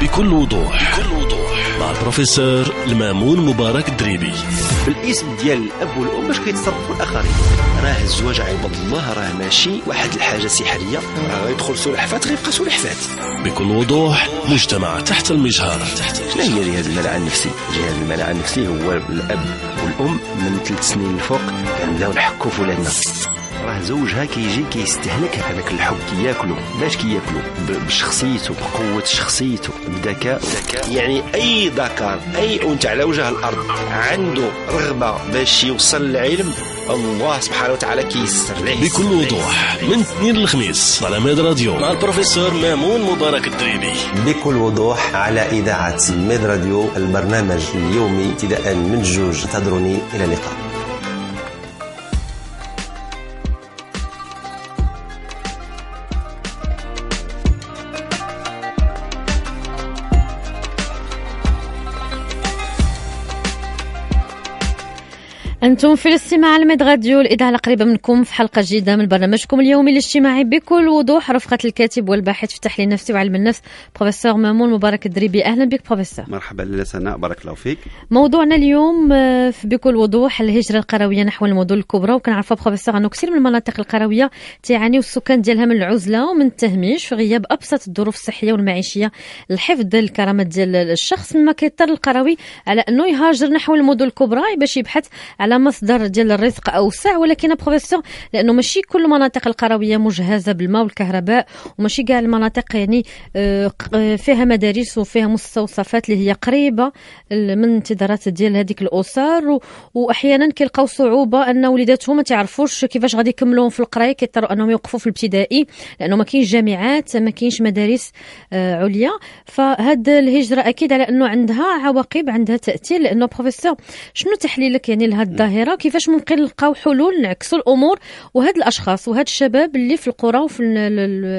بكل وضوح بكل وضوح مع البروفيسور المامون مبارك الدريبي بالاسم ديال الاب والام باش كيتصرفوا الاخرين راه الزواج عباد الله راه ماشي واحد الحاجه سحريه راه غيدخل سلحفات غيبقى سلحفات بكل وضوح مجتمع تحت المجهر تحت شنو هي جهاز المناعه النفسي؟ جهاز المناعه النفسي هو الاب والام من ثلاث سنين الفوق كنبداو نحكوا في ولادنا راه زوجها كيجي كيستهلك هذاك الحب كياكلو باش كياكلو بشخصيته بقوه شخصيته بذكاء يعني اي ذكر اي انت على وجه الارض عنده رغبه باش يوصل للعلم الله سبحانه وتعالى كيسر ليه بكل وضوح من اثنين الخميس على ميد راديو مع البروفيسور مامون مبارك الدريبي بكل وضوح على اذاعه ميد راديو البرنامج اليومي ابتداء من جوج تدروني الى اللقاء انتم في الاستماع لميد راديو الاذاعه القريبه منكم في حلقه جديده من برنامجكم اليومي الاجتماعي بكل وضوح رفقه الكاتب والباحث في التحليل النفسي وعلم النفس بروفيسور مامون مبارك الدريبي اهلا بك بروفيسور مرحبا لاله سناء بارك الله فيك موضوعنا اليوم آه، بكل وضوح الهجره القرويه نحو المدن الكبرى وكنعرفوا بروفيسور انه كثير من المناطق القرويه تعاني السكان ديالها من العزله ومن التهميش في غياب ابسط الظروف الصحيه والمعيشيه لحفظ الكرامه ديال الشخص مما كيضطر القروي على انه يهاجر نحو المدن الكبرى باش يبحث على مصدر ديال الرزق اوسع ولكن بروفيسور لانه ماشي كل المناطق القرويه مجهزه بالماء والكهرباء وماشي كاع المناطق يعني آه، آه، فيها مدارس وفيها مستوصفات اللي هي قريبه من انتظارات ديال هذيك الاسر واحيانا كيلقاو صعوبه ان وليداتهم ما تعرفوش كيفاش غادي يكملوا في القرايه كيضطروا انهم يوقفوا في الابتدائي لانه ما كاينش جامعات ما كاينش مدارس آه، عليا فهاد الهجره اكيد على انه عندها عواقب عندها تاثير لانه بروفيسور شنو تحليلك يعني لهذا القاهرة كيفاش ممكن نلقاو حلول نعكسوا الامور وهاد الاشخاص وهاد الشباب اللي في القرى وفي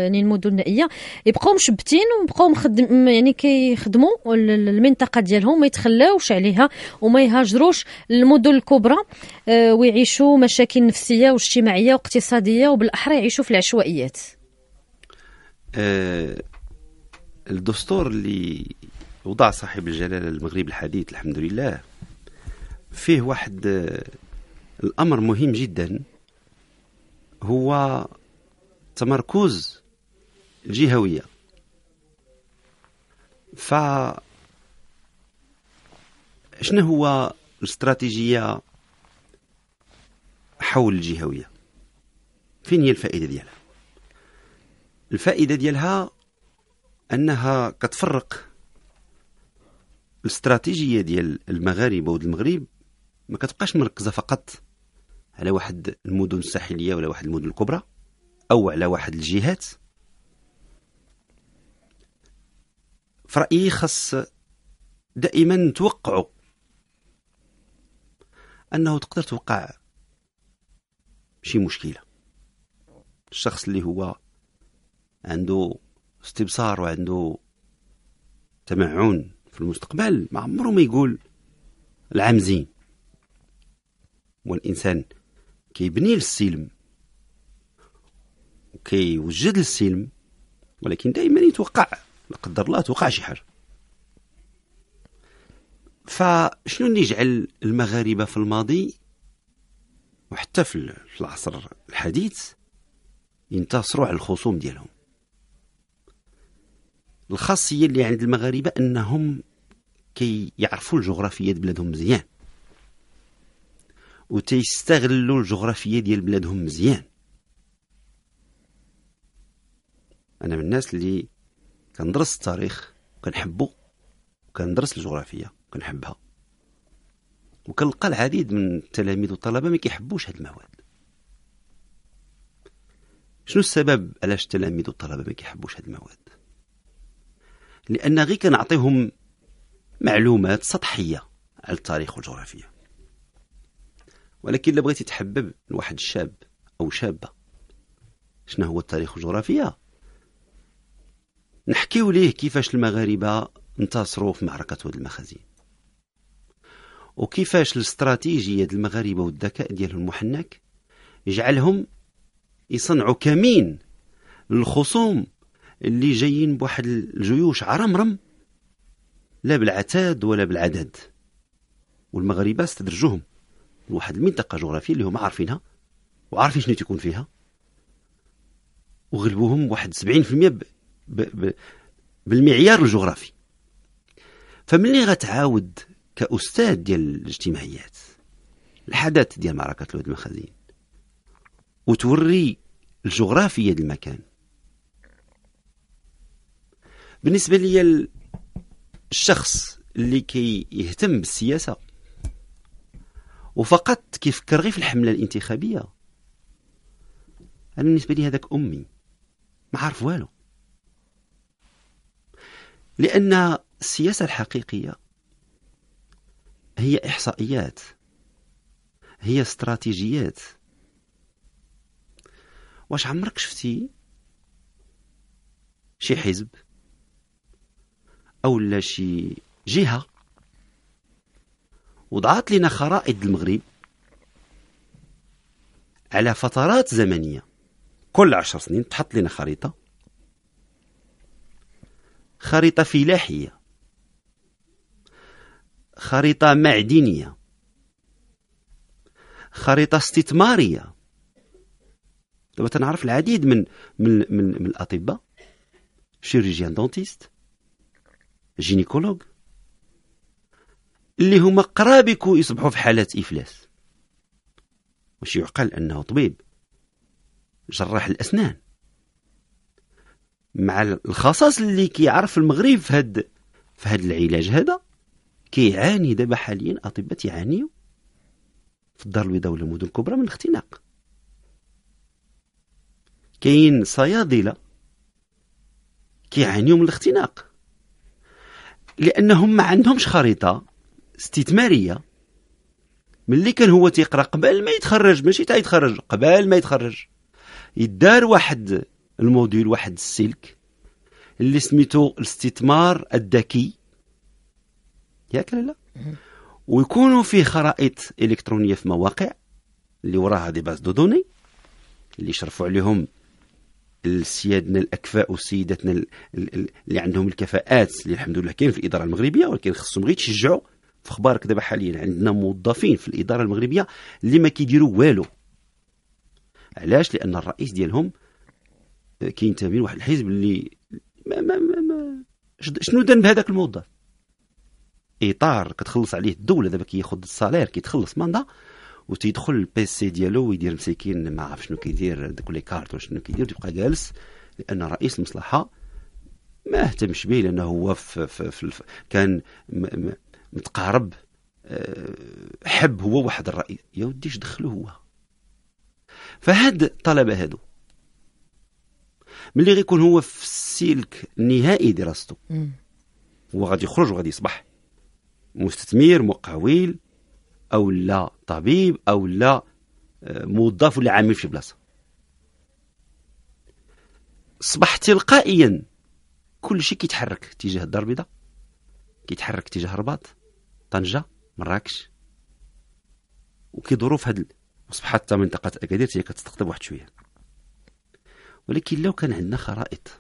يعني المدن النائيه يبقاو مشبتين ويبقاو مخدم يعني كيخدموا المنطقه ديالهم ما يتخلاوش عليها وما يهاجروش للمدن الكبرى آه، ويعيشوا مشاكل نفسيه واجتماعيه واقتصاديه وبالاحرى يعيشوا في العشوائيات أه الدستور اللي وضع صاحب الجلاله المغرب الحديث الحمد لله فيه واحد آه، الأمر مهم جدا هو تمركز الجهوية ف شنو هو الاستراتيجية حول الجهوية فين هي الفائدة ديالها الفائدة ديالها أنها كتفرق الاستراتيجية ديال المغاربة والمغرب ما كتبقاش مركزه فقط على واحد المدن الساحليه ولا واحد المدن الكبرى او على واحد الجهات في رايي خاص دائما نتوقعوا انه تقدر توقع شي مشكله الشخص اللي هو عنده استبصار وعنده تمعن في المستقبل ما عمره ما يقول العام زين والإنسان كيبني للسلم وكيوجد للسلم ولكن دائما يتوقع لا قدر الله توقع شي حاجة فشنو اللي يجعل المغاربة في الماضي وحتى في العصر الحديث ينتصروا على الخصوم ديالهم الخاصية اللي عند المغاربة أنهم كي الجغرافيه ديال بلادهم مزيان وتيستغلوا الجغرافيه ديال بلادهم مزيان انا من الناس اللي كندرس التاريخ وكنحبو وكندرس الجغرافيه وكنحبها وكنلقى العديد من التلاميذ والطلبه ما كيحبوش هاد المواد شنو السبب علاش التلاميذ والطلبه ما كيحبوش هاد المواد لان غير كنعطيهم معلومات سطحيه على التاريخ والجغرافيه ولكن إلا بغيتي تحبب لواحد الشاب أو شابة شنو هو التاريخ الجغرافيا نحكيو ليه كيفاش المغاربة انتصروا في معركة واد المخازين وكيفاش الاستراتيجية ديال المغاربة والذكاء ديالهم المحنك يجعلهم يصنعوا كمين للخصوم اللي جايين بواحد الجيوش عرمرم لا بالعتاد ولا بالعدد والمغاربة استدرجوهم لواحد المنطقه جغرافيه اللي هما عارفينها وعارفين شنو تيكون فيها وغلبوهم واحد 70% ب... ب... ب... بالمعيار الجغرافي فملي غتعاود كاستاذ ديال الاجتماعيات الحدث ديال معركه الواد المخازين وتوري الجغرافيا ديال المكان بالنسبه لي الشخص اللي كيهتم كي بالسياسه وفقط كيفكر غير في الحملة الانتخابية أنا بالنسبة لي هذاك أمي ما عارف والو لأن السياسة الحقيقية هي إحصائيات هي استراتيجيات واش عمرك شفتي شي حزب أو لا شي جهة وضعت لنا خرائط المغرب على فترات زمنية كل عشر سنين تحط لنا خريطة خريطة فلاحية خريطة معدنية خريطة استثمارية دابا تنعرف العديد من من من, من الأطباء شيرجيان دونتيست جينيكولوج اللي هما قرابك يصبحوا في حالات إفلاس مش يعقل أنه طبيب جراح الأسنان مع الخصاص اللي كيعرف المغرب في هاد في هاد العلاج هذا كيعاني دابا حاليا اطباء تيعانيو في الدار البيضاء ولا المدن الكبرى من الاختناق كاين صيادله كيعانيو من الاختناق لانهم ما عندهمش خريطه استثماريه ملي كان هو تيقرا قبل ما يتخرج ماشي تا يتخرج قبل ما يتخرج يدار واحد الموديل واحد السلك اللي سميتو الاستثمار الذكي ياك لا ويكونوا فيه خرائط الكترونيه في مواقع اللي وراها دي باز دو دوني اللي يشرفوا عليهم السيادنا الاكفاء وسيداتنا اللي عندهم الكفاءات اللي الحمد لله كاين في الاداره المغربيه ولكن خصهم غير يتشجعوا في اخبارك دابا حاليا عندنا موظفين في الاداره المغربيه اللي ما كيديروا والو علاش لان الرئيس ديالهم كينتمي لواحد الحزب اللي ما ما ما, ما شنو دان بهذاك الموظف اطار كتخلص عليه الدوله دابا كياخذ الصالير كيتخلص ماندا وتيدخل البيسي ديالو ويدير مساكين ما عرف شنو كيدير دوك لي كارت وشنو كيدير تيبقى جالس لان رئيس المصلحه ما اهتمش به لانه هو في في في كان متقارب آه، حب هو واحد الراي يا ودي دخلو هو فهاد الطلبه هادو ملي غيكون هو في السلك النهائي دراسته هو غادي يخرج وغادي يصبح مستثمر مقاول او لا طبيب او لا آه، موظف ولا عامل في بلاصه صبح تلقائيا كل شيء كيتحرك تجاه الدار البيضاء كيتحرك تجاه الرباط طنجه مراكش وكي ظروف هاد وصبحت حتى منطقه اكادير هي كتستقطب واحد شويه ولكن لو كان عندنا خرائط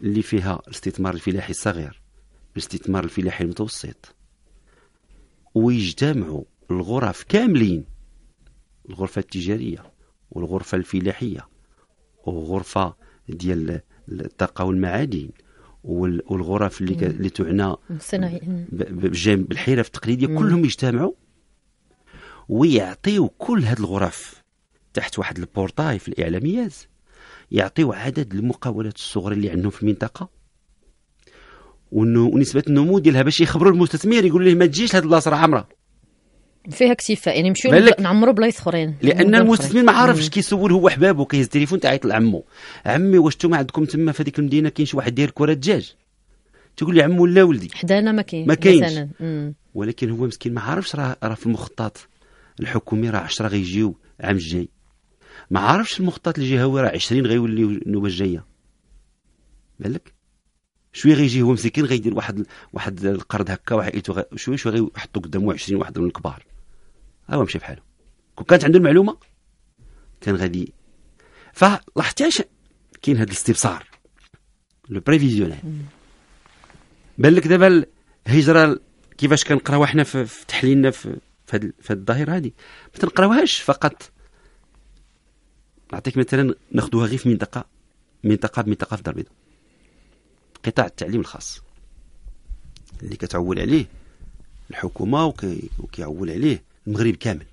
اللي فيها الاستثمار الفلاحي الصغير الاستثمار الفلاحي المتوسط ويجتمعوا الغرف كاملين الغرفة التجارية والغرفة الفلاحية وغرفة ديال الطاقة والمعادن والغرف اللي اللي تعنى بالحرف التقليديه كلهم يجتمعوا ويعطيو كل هاد الغرف تحت واحد البورتاي في الاعلاميات يعطيو عدد المقاولات الصغرى اللي عندهم في المنطقه ونسبه النمو ديالها باش يخبروا المستثمر يقول له ما تجيش لهاد البلاصه راه عامره فيها كتيفة يعني نمشيو نعمروا بلايص اخرين لان المستثمر ما عارفش كيسول هو حبابه كيهز التليفون عيط لعمو عمي واش انتم عندكم تما في هذيك المدينه كاين شي واحد داير كره دجاج تقول لي عمو لا ولدي حدانا ما كاين ما كاينش ولكن هو مسكين ما عارفش راه راه في المخطط الحكومي راه 10 غيجيو العام الجاي ما عارفش المخطط الجهوي راه 20 غيوليو النوبه الجايه بالك شويه غيجي هو مسكين غيدير واحد واحد القرض هكا وعائلته شويه شويه غيحطوا قدامه 20 واحد من الكبار هو مشى بحاله كون كانت عنده المعلومه كان غادي فلاحظتي علاش كاين هذا الاستبصار لو بريفيزيونيل بان لك دابا الهجره كيفاش كنقراوها حنا في تحليلنا في هذا الظاهره هذه ما تنقراوهاش فقط نعطيك مثلا ناخذوها غير في منطقه منطقه بمنطقه في الدار البيضاء قطاع التعليم الخاص اللي كتعول عليه الحكومه وكيعول عليه المغرب كامل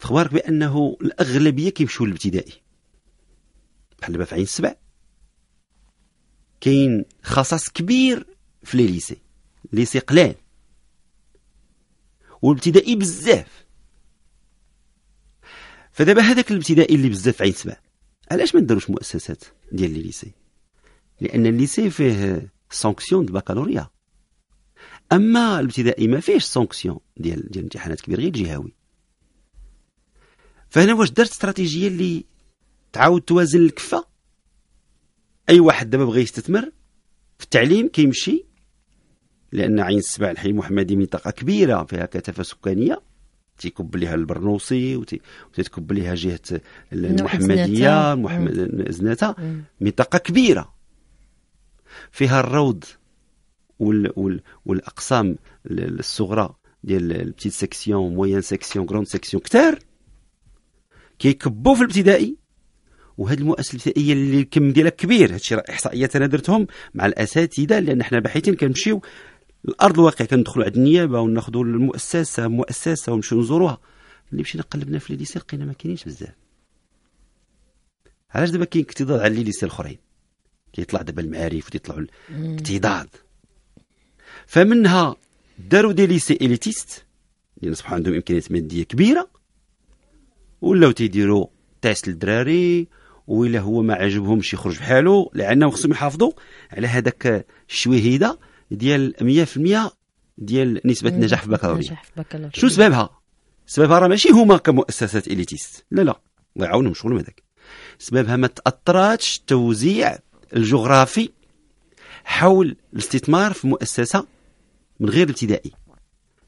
تخبرك بانه الاغلبيه كيمشيو للابتدائي بحال دابا في عين السبع كاين خصاص كبير في لي ليسي ليسي قلال والابتدائي بزاف فدابا هذاك الابتدائي اللي بزاف في عين سبع علاش ما نديروش مؤسسات ديال لي ليسي لان الليسي فيه سانكسيون د البكالوريا اما الابتدائي ما فيهش سانكسيون ديال ديال الامتحانات كبير غير الجهوي فهنا واش درت استراتيجيه اللي تعاود توازن الكفه اي واحد دابا بغى يستثمر في التعليم كيمشي لان عين السبع الحي المحمدي منطقه كبيره فيها كثافه سكانيه تيكب ليها البرنوصي وتتكب ليها جهه المحمديه محمد زناتا منطقه كبيره فيها الروض وال وال والاقسام الصغرى ديال البتيت سيكسيون موين سيكسيون كروند سيكسيون كثار كيكبوا في الابتدائي وهاد المؤسسه الابتدائيه اللي الكم ديالها كبير هادشي راه احصائيات انا درتهم مع الاساتذه لان حنا باحثين كنمشيو الارض الواقع كندخلوا عند النيابه وناخذوا المؤسسه مؤسسه ونمشيو نزوروها ملي مشينا قلبنا في ليسي لقينا ما كاينينش بزاف علاش دابا كاين اكتضاد على ليسي الاخرين كيطلع دابا المعارف وتيطلعوا اكتضاد فمنها داروا دي ليسي اليتيست اللي اصبحوا عندهم امكانيات ماديه كبيره ولاو تيديروا تاس للدراري وإلا هو ما عجبهمش يخرج بحالو لانه خصهم يحافظوا على هذاك الشويهيده ديال 100% ديال نسبه النجاح في البكالوريا شو سببها سببها راه ماشي هما كمؤسسات اليتيست لا لا الله يعاونهم شغل هذاك سببها ما تاثراتش التوزيع الجغرافي حول الاستثمار في مؤسسه من غير ابتدائي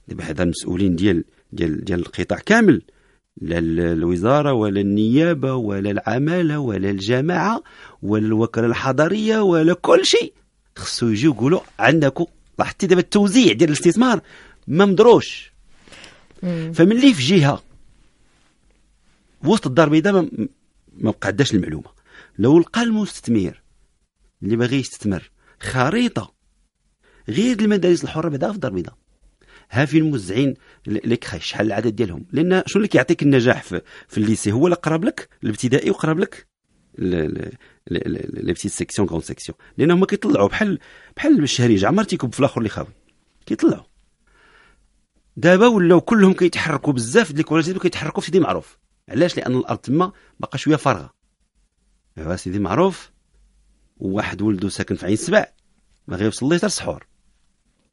دابا هذا المسؤولين ديال ديال ديال القطاع كامل لا الوزارة ولا النيابة ولا العمالة ولا الجماعة ولا الوكالة الحضرية ولا كل شيء خصو يجيو يقولوا عندكم لاحظتي دابا التوزيع ديال الاستثمار ما مدروش فملي في جهة وسط الدار البيضاء ما, ما المعلومة لو لقى المستثمر اللي باغي يستثمر خريطة غير المدارس الحره بعدا في الدار البيضاء ها فين الموزعين لي كخي شحال العدد ديالهم لان شنو اللي كيعطيك النجاح في, في الليسي هو اللي لك الابتدائي وقرب لك لي بتيت سيكسيون كون سيكسيون لان هما كيطلعوا بحال بحال الشهريج عمر تيكب في الاخر اللي خاوي كيطلعوا دابا ولاو كلهم كيتحركوا بزاف ديال الكولاجات كيتحركوا في سيدي معروف علاش لان الارض تما باقا شويه فارغه ايوا سيدي معروف وواحد ولدو ساكن في عين سبع ما غيوصل ليه حتى السحور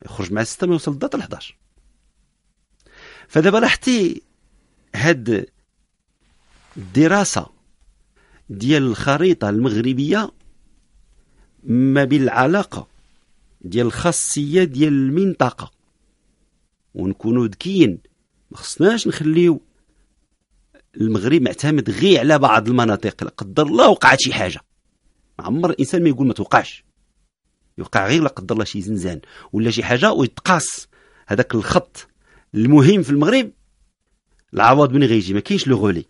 يخرج مع السته ما يوصل للدار 11 فدابا لاحظتي هاد الدراسه ديال الخريطه المغربيه ما بين العلاقه ديال الخاصيه ديال المنطقه ونكونوا ذكيين ما خصناش نخليو المغرب معتمد غير على بعض المناطق لا قدر الله وقعت شي حاجه ما عمر الانسان ما يقول ما توقعش يوقع غير لا قدر الله شي زنزان ولا شي حاجه ويتقاس هذاك الخط المهم في المغرب العوض من غيجي ما كاينش لو غولي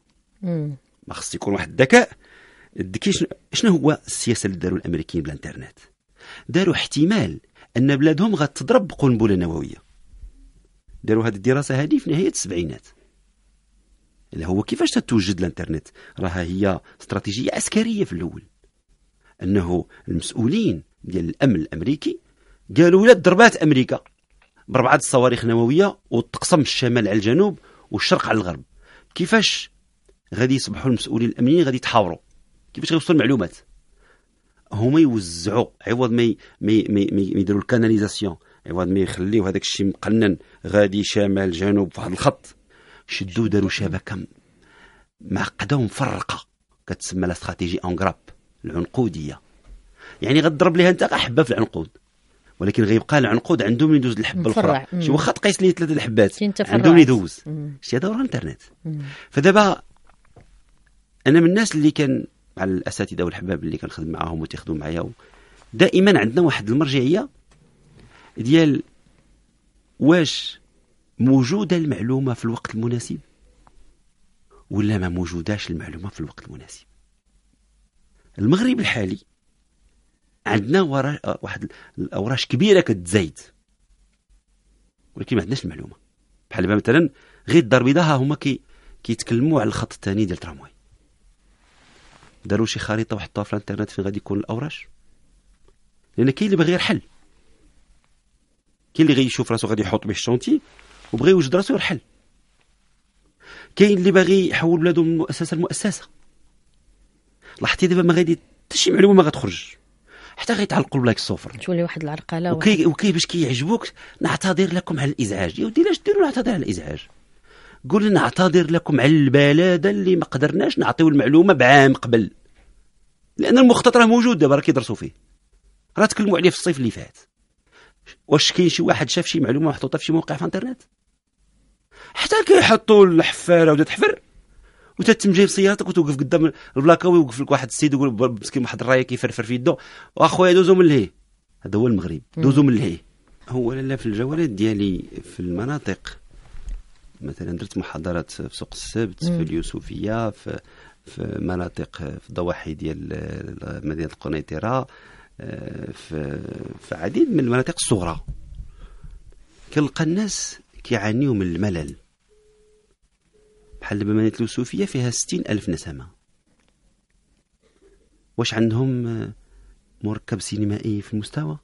ما خص يكون واحد الذكاء الذكي شنو هو السياسه اللي داروا الامريكيين بالانترنت داروا احتمال ان بلادهم غتضرب بقنبله نوويه داروا هذه الدراسه هذه في نهايه السبعينات اللي هو كيفاش تتوجد الانترنت راها هي استراتيجيه عسكريه في الاول انه المسؤولين ديال الامن الامريكي قالوا لا ضربات امريكا بربعه الصواريخ نوويه وتقسم الشمال على الجنوب والشرق على الغرب كيفاش غادي يصبحوا المسؤولين الامنيين غادي يتحاوروا كيفاش غيوصلوا المعلومات هما يوزعوا عوض ما يديروا الكاناليزاسيون عوض ما يخليو هذاك الشيء مقنن غادي شمال جنوب في واحد الخط شدوا داروا شبكه معقده ومفرقه كتسمى لا استراتيجي اونغراب العنقوديه يعني غضرب لها انت حبه في العنقود ولكن غيبقى العنقود عندهم اللي يدوز الحبه الاخرى شي واخا تقيس لي ثلاثه الحبات عندهم اللي يدوز شي هذا الانترنت فدابا انا من الناس اللي كان مع الاساتذه والحباب اللي كنخدم معاهم وتيخدموا معايا دائما عندنا واحد المرجعيه ديال واش موجوده المعلومه في الوقت المناسب ولا ما موجوداش المعلومه في الوقت المناسب المغرب الحالي عندنا واحد الاوراش كبيره كتزايد ولكن ما عندناش المعلومه بحال دابا مثلا غير الدار البيضاء ها هما كي كيتكلموا على الخط الثاني ديال الترامواي داروا شي خريطه وحطوها في الانترنت فين غادي يكون الاوراش لان كاين اللي باغي يرحل كاين اللي غيشوف راسو غادي يحط به الشونتي وبغى يوجد راسو يرحل كاين اللي باغي يحول بلادو من مؤسسه لمؤسسه لاحظتي دابا ما غادي حتى شي معلومه ما غتخرج حتى غيتعلقوا بلايك الصفر تولي واحد العرقله وكي وكي باش كيعجبوك نعتذر لكم على الازعاج يا ودي علاش ديروا نعتذر على الازعاج قول نعتذر لكم على البلاده اللي ما قدرناش نعطيو المعلومه بعام قبل لان المخطط راه موجود دابا راه كيدرسوا فيه راه تكلموا عليه في الصيف اللي فات واش كاين شي واحد شاف شي معلومه محطوطه في شي موقع في الانترنت حتى كيحطوا الحفاره ودا تحفر وتتم جايب سيارتك وتوقف قدام البلاكا ويوقف لك واحد السيد يقول مسكين واحد الرايه كيفرفر في يده واخويا دوزو من لهيه هذا هو المغرب دوزو من لهيه هو لا في الجولات ديالي في المناطق مثلا درت محاضرات في سوق السبت في اليوسفيه في في مناطق في الضواحي ديال مدينه القنيطره آه، في في عديد من المناطق الصغرى كنلقى الناس كيعانيو من الملل بحال دابا مدينه اليوسفيه فيها ستين الف نسمه واش عندهم آه، مركب سينمائي في المستوى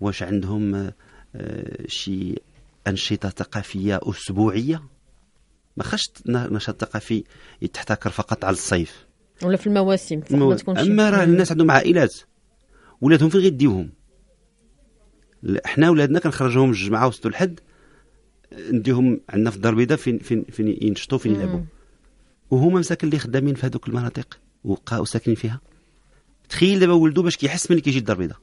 واش عندهم آه، آه، شي انشطه ثقافيه اسبوعيه ما خاش نشاط ثقافي يتحتكر فقط على الصيف ولا في المواسم تكونش اما راه الناس عندهم عائلات ولادهم فين غيديوهم حنا ولادنا كنخرجوهم الجمعه وسط الحد نديهم عندنا في الدار البيضاء فين فين فين ينشطوا فين يلعبوا وهما مساكن اللي خدامين في هذوك المناطق وبقاو ساكنين فيها تخيل دابا ولدو باش كيحس ملي كيجي الدار البيضاء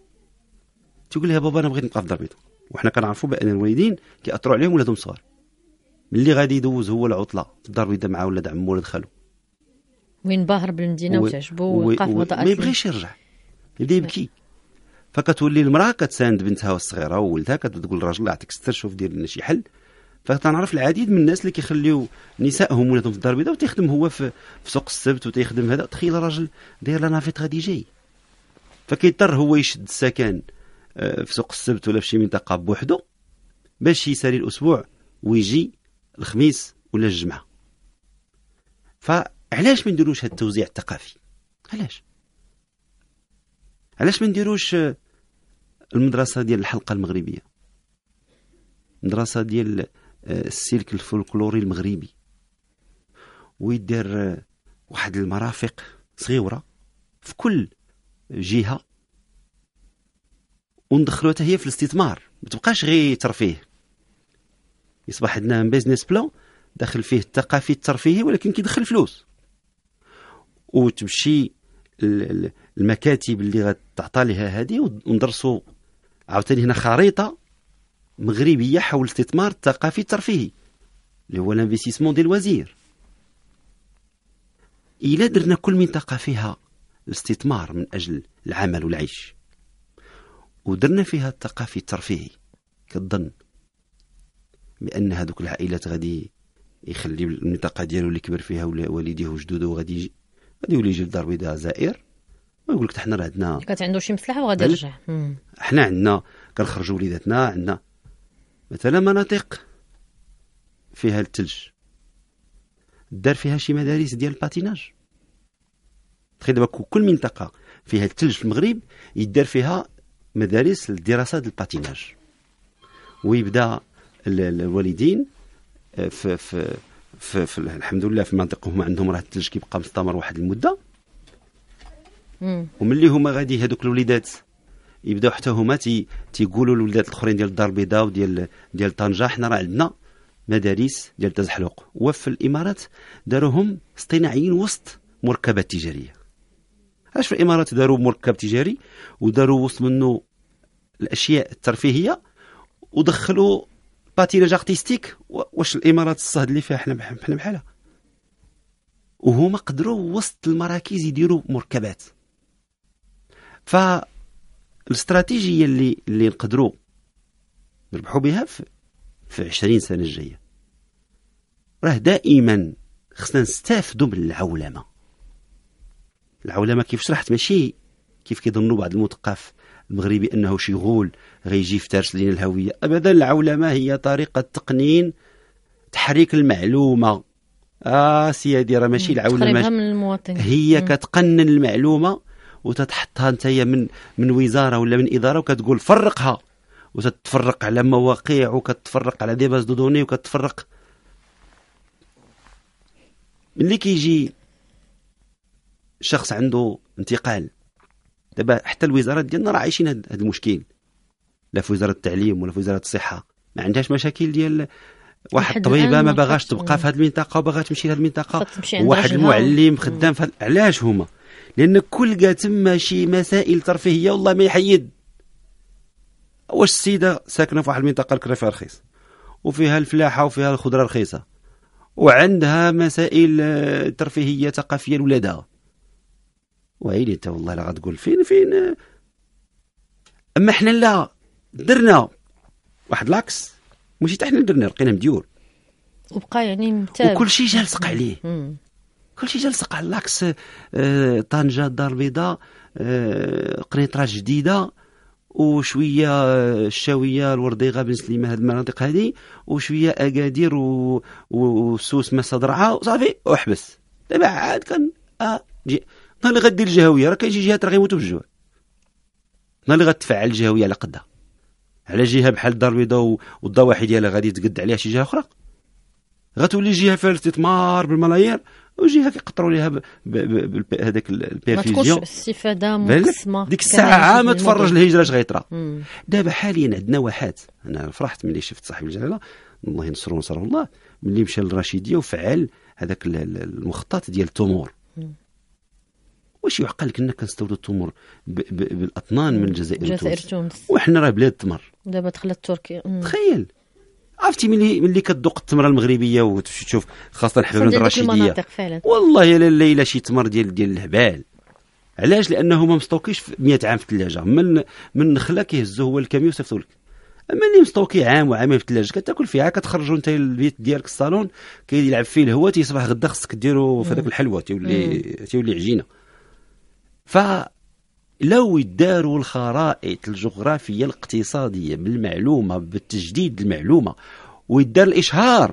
تيقول لها بابا انا بغيت نبقى في الدار البيضاء وحنا كنعرفوا بان الوالدين كيأثروا عليهم ولادهم صغار ملي غادي يدوز هو العطله في الدار البيضاء مع ولاد عمو ولاد خالو وين باهر بالمدينه وتعجبو ويلقى في مطار ما يبغيش يرجع يبدا يبكي فكتولي المراه كتساند بنتها الصغيره وولدها كتقول للراجل يعطيك الستر شوف دير لنا شي حل فتنعرف العديد من الناس اللي كيخليو نسائهم ولادهم في الدار البيضاء وتيخدم هو في, في سوق السبت وتيخدم هذا تخيل راجل داير لا نافيت غادي جاي فكيضطر هو يشد السكن آه، في سوق السبت ولا في شي منطقه بوحدو باش يسالي الاسبوع ويجي الخميس ولا الجمعه فعلاش ما نديروش هذا التوزيع الثقافي علاش علاش ما نديروش آه، المدرسه ديال الحلقه المغربيه المدرسه ديال السلك الفولكلوري المغربي ويدير واحد المرافق صغيره في كل جهه وندخلوها حتى هي في الاستثمار ما تبقاش غير ترفيه يصبح عندنا بيزنس بلان داخل فيه الثقافي الترفيهي ولكن كيدخل فلوس وتمشي المكاتب اللي غتعطى لها هذه وندرسوا عاوتاني هنا خريطه مغربية حول الاستثمار الثقافي الترفيهي اللي هو الانفستيسمون ديال الوزير إلا درنا كل منطقة فيها الاستثمار من أجل العمل والعيش ودرنا فيها الثقافي الترفيهي كظن بأن هذوك العائلات غادي يخلي المنطقة ديالو اللي كبر فيها والديه وجدوده غادي غادي يولي يجي للدار البيضاء زائر ويقول لك حنا راه عندنا كانت عنده شي مصلحه وغادي يرجع حنا عندنا كنخرجوا وليداتنا عندنا مثلا مناطق فيها الثلج دار فيها شي مدارس ديال الباتيناج تخيل دابا كل منطقه فيها الثلج في المغرب يدار فيها مدارس للدراسه ديال الباتيناج ويبدا الوالدين في في في, في الحمد لله في المنطقه هما عندهم راه الثلج كيبقى مستمر واحد المده وملي هما غادي هذوك الوليدات يبداو حتى هما تي تيقولوا للولادات الاخرين ديال الدار البيضاء وديال ديال طنجه حنا راه عندنا مدارس ديال تزحلق وفي الامارات داروهم اصطناعيين وسط مركبات تجاريه اش في الامارات داروا مركب تجاري وداروا وسط منه الاشياء الترفيهيه ودخلوا باتيناج ارتستيك واش الامارات الصهد اللي فيها حنا حنا بحالها وهما قدروا وسط المراكز يديروا مركبات ف الاستراتيجيه اللي اللي نقدروا نربحوا بها في, في 20 سنه الجايه راه دائما خصنا نستافدوا من العولمه العولمه كيف شرحت ماشي كيف كيظنوا بعض المثقف المغربي انه شغول غيجي فتارس لنا الهويه ابدا العولمه هي طريقه تقنين تحريك المعلومه اه سيادي راه ماشي العولمه هي كتقنن المعلومه وتتحطها نتايا من من وزاره ولا من اداره وكتقول فرقها وتتفرق على مواقع وكتفرق على ديباز دو دوني وكتفرق ملي كيجي شخص عنده انتقال دابا حتى الوزارات ديالنا راه عايشين هذا المشكل لا في وزاره التعليم ولا في وزاره الصحه ما عندهاش مشاكل ديال واحد الطبيبه ما باغاش تبقى في هذه المنطقه وباغا تمشي لهذه المنطقه واحد المعلم خدام في علاش هما لأن كل قا تما شي مسائل ترفيهية والله ما يحيد واش السيدة ساكنة في واحد المنطقة الكرافية رخيص وفيها الفلاحة وفيها الخضرة رخيصة وعندها مسائل آه، ترفيهية ثقافية لولادها وعيلي انت والله لا غتقول فين فين آه. اما حنا لا درنا واحد لاكس ماشي حتى حنا درنا لقينا مديور وبقى يعني متابع وكل شيء جالس عليه كلشي جالصق على لاكس آه، طنجه الدار البيضاء آه، قنيطره جديده وشويه آه، الشاويه الورديغه بن سليمه هاد المناطق هادي وشويه اكادير وسوس مسا درعا وصافي وحبس دابا عاد كان اه جي نهار اللي غدير الجهويه راه كاين شي جهات راه غيموتوا بالجوع نهار اللي غتفعل الجهويه على قدها على جهه بحال الدار البيضاء والضواحي ديالها غادي تقد عليها شي جهه اخرى غتولي جهه فيها الاستثمار بالملايير وجهه كيقطروا ليها هذاك البيرفيزيون ما تكونش استفاده مقسمه ديك الساعه عام تفرج الهجره اش غيطرا دابا حاليا عندنا واحات انا فرحت ملي شفت صاحب الجلاله الله ينصرو ونصره الله ملي مشى للرشيديه وفعل هذاك المخطط ديال التمور واش يعقل كنا كنستوردوا التمور بالاطنان من الجزائر تونس وحنا راه بلاد التمر دابا دخلت تركيا تخيل عرفتي ملي ملي كتذوق التمره المغربيه وتشوف خاصه حفلون الرشيديه والله الا ليله شي تمر ديال ديال الهبال علاش لانه ما مستوكيش 100 عام في الثلاجه من من نخله كيهزو هو الكاميو يصيفطوا لك اما اللي مستوكي عام وعامين في الثلاجه كتاكل فيها كتخرجوا انت البيت ديالك الصالون كيلعب فيه الهواء تيصبح غدا خصك ديرو في هذاك الحلوى تيولي تيولي عجينه ف لو داروا الخرائط الجغرافية الاقتصادية من المعلومة بالتجديد المعلومة ويدار الإشهار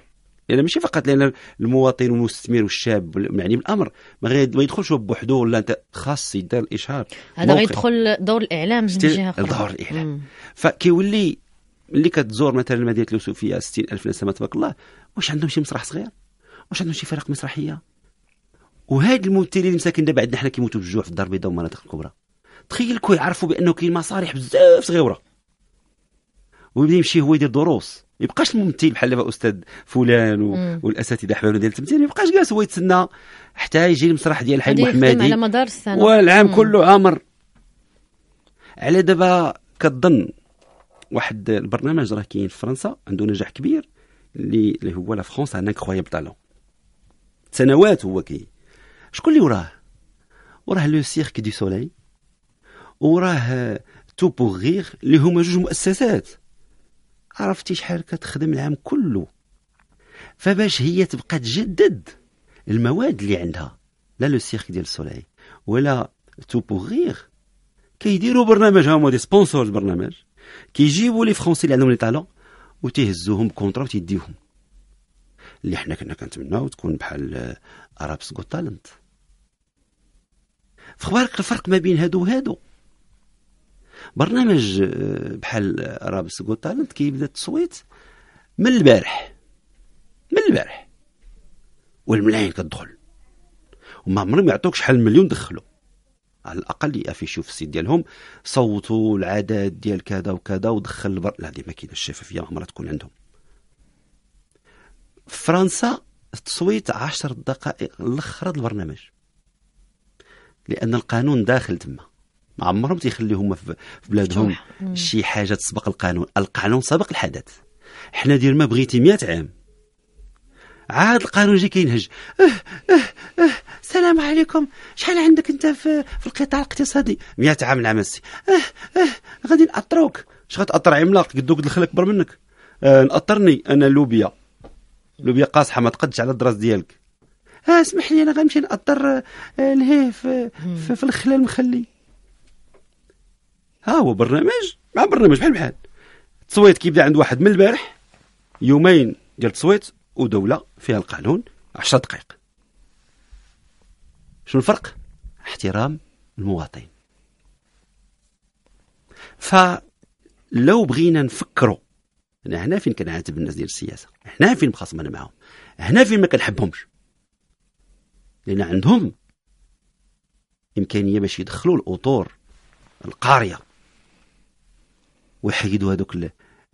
لان يعني ماشي فقط لان المواطن والمستثمر والشاب يعني بالامر ما, ما يدخلش بوحدو ولا انت خاص يدار الاشهار هذا غيدخل دور الاعلام من جهه اخرى دور الاعلام فكيولي اللي كتزور مثلا مدينه اليوسفيه 60000 نسمه تبارك الله واش عندهم شي مسرح صغير واش عندهم شي فرق مسرحيه وهاد الممثلين مساكن دابا عندنا حنا كيموتوا بالجوع في الدار البيضاء والمناطق الكبرى تخيلكم يعرفوا بانه كاين مصالح بزاف صغيره ويبدا يمشي هو يدير دروس ما يبقاش الممثل بحال دابا استاذ فلان و... والاساتذه حبالو ديال التمثيل ما يبقاش جالس هو يتسنى حتى يجي المسرح ديال الحي المحمدي على مدار السنه والعام مم. كله عامر على دابا كظن واحد البرنامج راه كاين في فرنسا عنده نجاح كبير اللي هو لا فرونس ان انكرويابل تالون سنوات هو كاين شكون اللي وراه وراه لو سيرك دي سولي وراه تو بوغ غير اللي هما جوج مؤسسات عرفتي شحال كتخدم العام كله فباش هي تبقى تجدد المواد اللي عندها لا لو سيرك ديال السولعي ولا تو بوغ غير كيديروا برنامج هما دي سبونسور البرنامج كيجيبوا لي فرونسي اللي عندهم لي طالون وتيهزوهم كونترا وتيديوهم اللي حنا كنا كنتمناو تكون بحال ارابس غوت تالنت فخبارك الفرق ما بين هادو وهادو برنامج آه، بحال آه، رابس جو تالنت كيبدا التصويت من البارح من البارح والملايين كتدخل وما عمرهم يعطوك شحال مليون دخلوا على الاقل يافيشيو في السيت ديالهم صوتوا العدد ديال كذا وكذا ودخل البر لا دي ما كاينه الشفافيه عمرها تكون عندهم في فرنسا التصويت عشر دقائق الاخر البرنامج لان القانون داخل تما ما عمرهم تيخليهم في بلادهم شي حاجه تسبق القانون القانون سبق الحدث حنا دير ما بغيتي 100 عام عاد القانون جي كينهج اه اه اه السلام عليكم شحال عندك انت في, في القطاع الاقتصادي 100 عام سي اه اه غادي نأطروك اش غتأطر عملاق قدوك دخل اكبر منك آه نأطرني انا لوبيا لوبيا قاصحه ما تقدش على الدراس ديالك اه اسمح لي انا غنمشي نأطر أه، لهيه في, في, في الخلال المخلي ها هو برنامج مع برنامج بحال بحال التصويت كيبدا عند واحد من البارح يومين ديال التصويت ودوله فيها القانون 10 دقائق شنو الفرق احترام المواطن فلو بغينا نفكروا انا هنا فين كنعاتب الناس ديال السياسه هنا فين مخاصمنا معاهم هنا فين ما كنحبهمش لان عندهم امكانيه باش يدخلوا الاطور القاريه ويحيدوا هذوك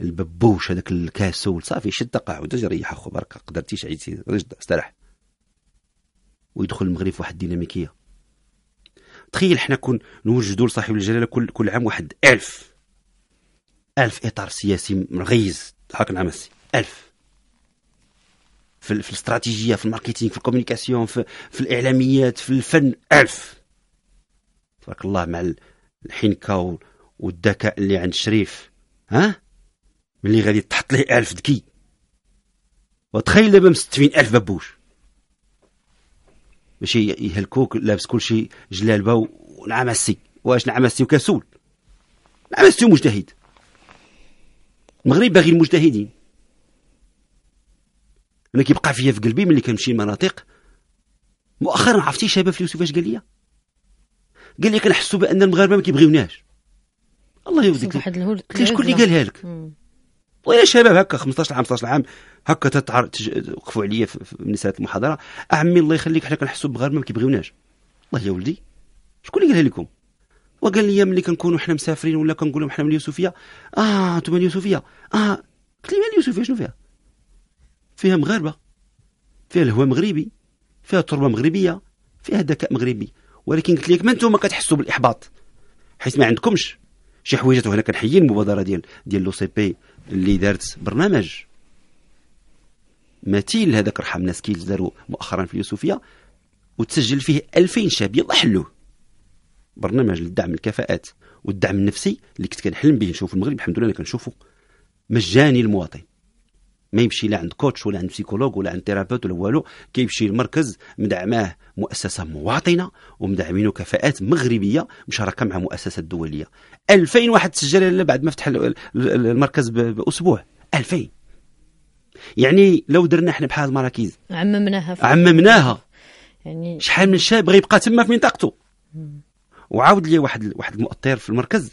الببوش هذاك الكاسول صافي شد قاعده جا ريح اخو برك قدرتيش عيتي رجد استرح ويدخل المغرب في واحد الديناميكيه تخيل حنا كون نوجدوا لصاحب الجلاله كل كل عام واحد ألف ألف اطار سياسي مغيز هاك نعمسي ألف في, في الاستراتيجيه في الماركتينغ في الكوميونيكاسيون في, في الاعلاميات في الفن ألف تبارك الله مع الحنكه والذكاء اللي عند شريف ها ملي غادي تحط ليه ألف ذكي وتخيل دابا مستفين ألف بابوش باش يهلكوك لابس كلشي جلالبه ونعمسي واش نعمسي وكسول نعمسي مجتهد المغرب باغي المجتهدين انا كيبقى فيا في قلبي ملي كنمشي المناطق مؤخرا عرفتي شباب اش قال لي قال لي كنحسوا بان المغاربه ما كيبغيوناش الله يوزيك شكون اللي قالها لك ويا شباب هكا 15 عام 16 عام هكا تتعر وقفوا عليا في نساء المحاضره اعمي الله يخليك حنا كنحسوا بغير ما كيبغيوناش الله يا ولدي شكون اللي قالها لكم وقال لي ملي كنكونوا حنا مسافرين ولا كنقول لهم حنا من اليوسفيه اه انتم من اليوسفيه اه قلت لي اليوسفيه شنو فيها فيها مغاربه فيها الهواء مغربي فيها تربه مغربيه فيها ذكاء مغربي ولكن قلت لك ما انتم كتحسوا بالاحباط حيت ما عندكمش شي حويجات وهنا كنحيي المبادره ديال ديال لو سي بي اللي دارت برنامج مثيل هذاك رحم الناس كي داروا مؤخرا في اليوسفيه وتسجل فيه 2000 شاب يلا حلوه برنامج للدعم الكفاءات والدعم النفسي اللي كنت كنحلم به نشوف المغرب الحمد لله انا كنشوفه مجاني المواطن ما يمشي لا عند كوتش ولا عند بسيكولوج ولا عند ثيرابيوت ولا والو كيمشي لمركز مدعماه مؤسسه مواطنه ومدعمينه كفاءات مغربيه مشاركه مع مؤسسات دوليه 2000 واحد سجل بعد ما فتح المركز باسبوع 2000 يعني لو درنا احنا بحال المراكز عممناها عممناها يعني شحال من شاب غيبقى تما في منطقته وعاود لي واحد واحد المؤطر في المركز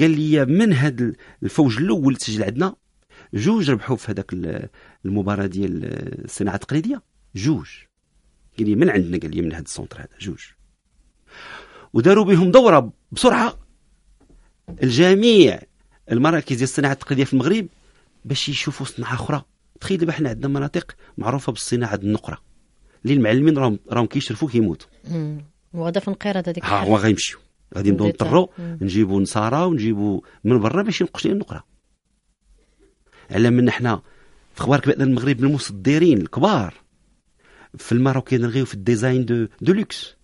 قال لي من هذا الفوج الاول تسجل عندنا جوج ربحوا في هذاك المباراه ديال الصناعه التقليديه جوج قال لي يعني من عندنا قال لي من هذا السونتر هذا جوج وداروا بهم دوره بسرعه الجميع المراكز ديال الصناعه التقليديه في المغرب باش يشوفوا صناعه اخرى تخيل دابا حنا عندنا مناطق معروفه بالصناعه النقره اللي المعلمين راهم راهم كيشرفوا كيموتوا وغدا في انقراض هذيك ها هو غيمشيو غادي نبداو نضطروا نجيبوا نصارى ونجيبوا من برا باش ينقشوا لنا النقره على من حنا في اخبارك بان المغرب المصدرين الكبار في الماروكيين غير في الديزاين دو دو لوكس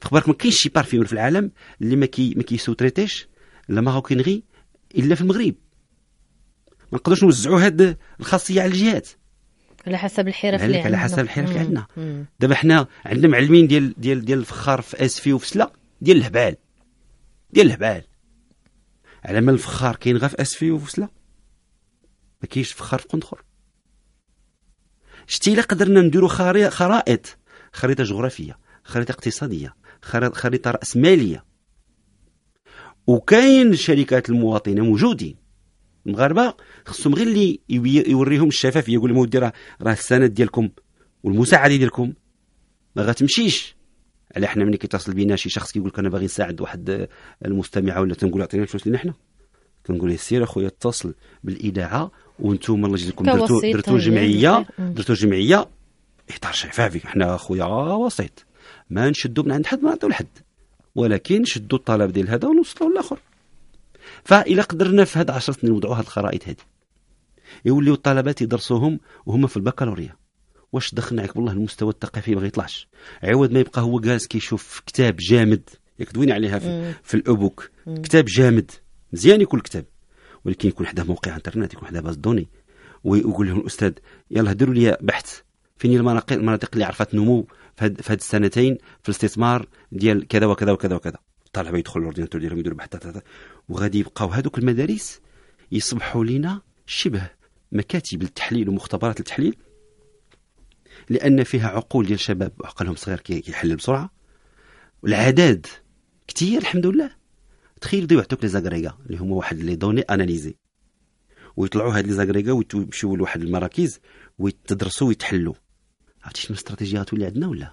في خبارك ما كاينش شي بارفيم في العالم اللي ما كي ما تريتيش لا ماروكينغي الا في المغرب ما نقدروش نوزعوا هاد الخاصيه على الجهات على حسب الحرف اللي عندنا على حسب الحرف اللي عندنا دابا حنا عندنا معلمين ديال ديال ديال الفخار في اسفي وفي سلا ديال الهبال ديال الهبال على ما الفخار كاين غير في اسفي وفي سلا ما كاينش فخار في قندخر شتي الا قدرنا نديرو خرائط خريطه جغرافيه خريطه اقتصاديه خريطه راسماليه وكاين شركات المواطنه موجودين المغاربه خصهم غير اللي يوريهم الشفافيه يقول لهم ودي راه راه السند ديالكم والمساعده ديالكم ما غتمشيش على حنا ملي كيتصل بينا شي شخص كيقول لك انا باغي نساعد واحد المستمعه ولا تنقول اعطينا الفلوس لينا حنا كنقول له سير اخويا اتصل بالاذاعه وانتم الله يجزيكم درتو درتو جمعيه درتو جمعيه اطار فافي حنا خويا وسيط ما نشدو من عند حد ما نعطيو لحد ولكن شدوا الطلب ديال هذا ونوصلوا للاخر فاذا قدرنا في هاد 10 سنين نوضعوا هاد الخرائط هادي يوليو الطلبات يدرسوهم وهم في البكالوريا واش دخلنا عليك والله المستوى الثقافي ما يطلعش عوض ما يبقى هو جالس كيشوف كتاب جامد ياك دوينا عليها في, في الابوك كتاب جامد مزيان يكون الكتاب ولكن يكون حداه موقع انترنت يكون حداه باز دوني ويقول لهم الاستاذ يلا ديروا لي بحث فين المناطق المناطق اللي عرفت نمو في هاد السنتين في الاستثمار ديال كذا وكذا وكذا وكذا الطلبه يدخل الاورديناتور ديالهم يديروا بحث وغادي يبقاو هذوك المدارس يصبحوا لنا شبه مكاتب للتحليل ومختبرات التحليل لان فيها عقول ديال شباب عقلهم صغير كيحلل بسرعه والعداد كثير الحمد لله تخيل بدا يعطوك لي زاغريغا اللي هما واحد لي دوني اناليزي ويطلعوا هاد لي زاغريغا ويمشيو لواحد المراكز ويتدرسوا ويتحلوا عرفتي شنو الاستراتيجيه غتولي عندنا ولا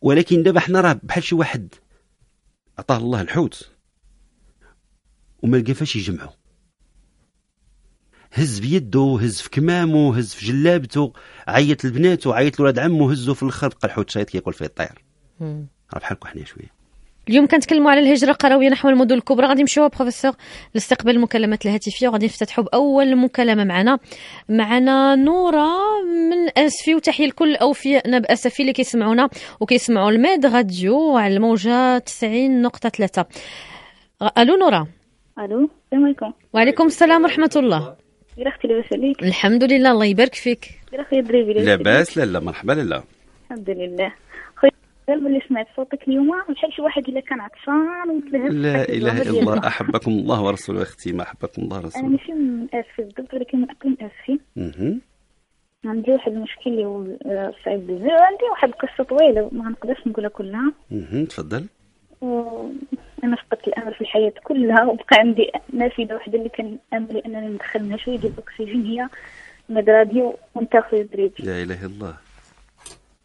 ولكن دابا حنا راه بحال شي واحد عطاه الله الحوت وما لقى فاش يجمعو هز بيدو هز في كمامو هز في جلابتو عيط لبناتو عيط لولاد عمو هزو في الاخر بقى الحوت شايط كياكل فيه الطير راه بحالكو حنا شويه اليوم كنتكلموا على الهجره القرويه نحو المدن الكبرى غادي نمشيو بروفيسور لاستقبال المكالمات الهاتفيه وغادي نفتتحوا باول مكالمه معنا معنا نوره من اسفي وتحيه لكل اوفيائنا باسفي اللي كيسمعونا وكيسمعوا الميد راديو على الموجه 90.3 الو نوره الو السلام عليكم وعليكم السلام ورحمه الله غير اختي لاباس عليك الحمد لله الله يبارك فيك غير اختي لاباس لا مرحبا لالا الحمد لله غير سمعت صوتك اليوم بحال شي واحد الا كان عطشان لا اله الا الله احبكم الله ورسوله اختي ما احبكم الله ورسوله انا ماشي متاسف بالضبط ولكن من اقل اسفي عندي واحد المشكل اللي هو آه، صعيب بزاف عندي واحد القصه طويله ما نقدرش نقولها كلها اها تفضل انا فقدت الامل في الحياه كلها وبقى عندي نافذه واحده اللي كان املي انني ندخل منها شويه ديال الاكسجين هي مدراديو ونتاخذ دريتي لا اله الا الله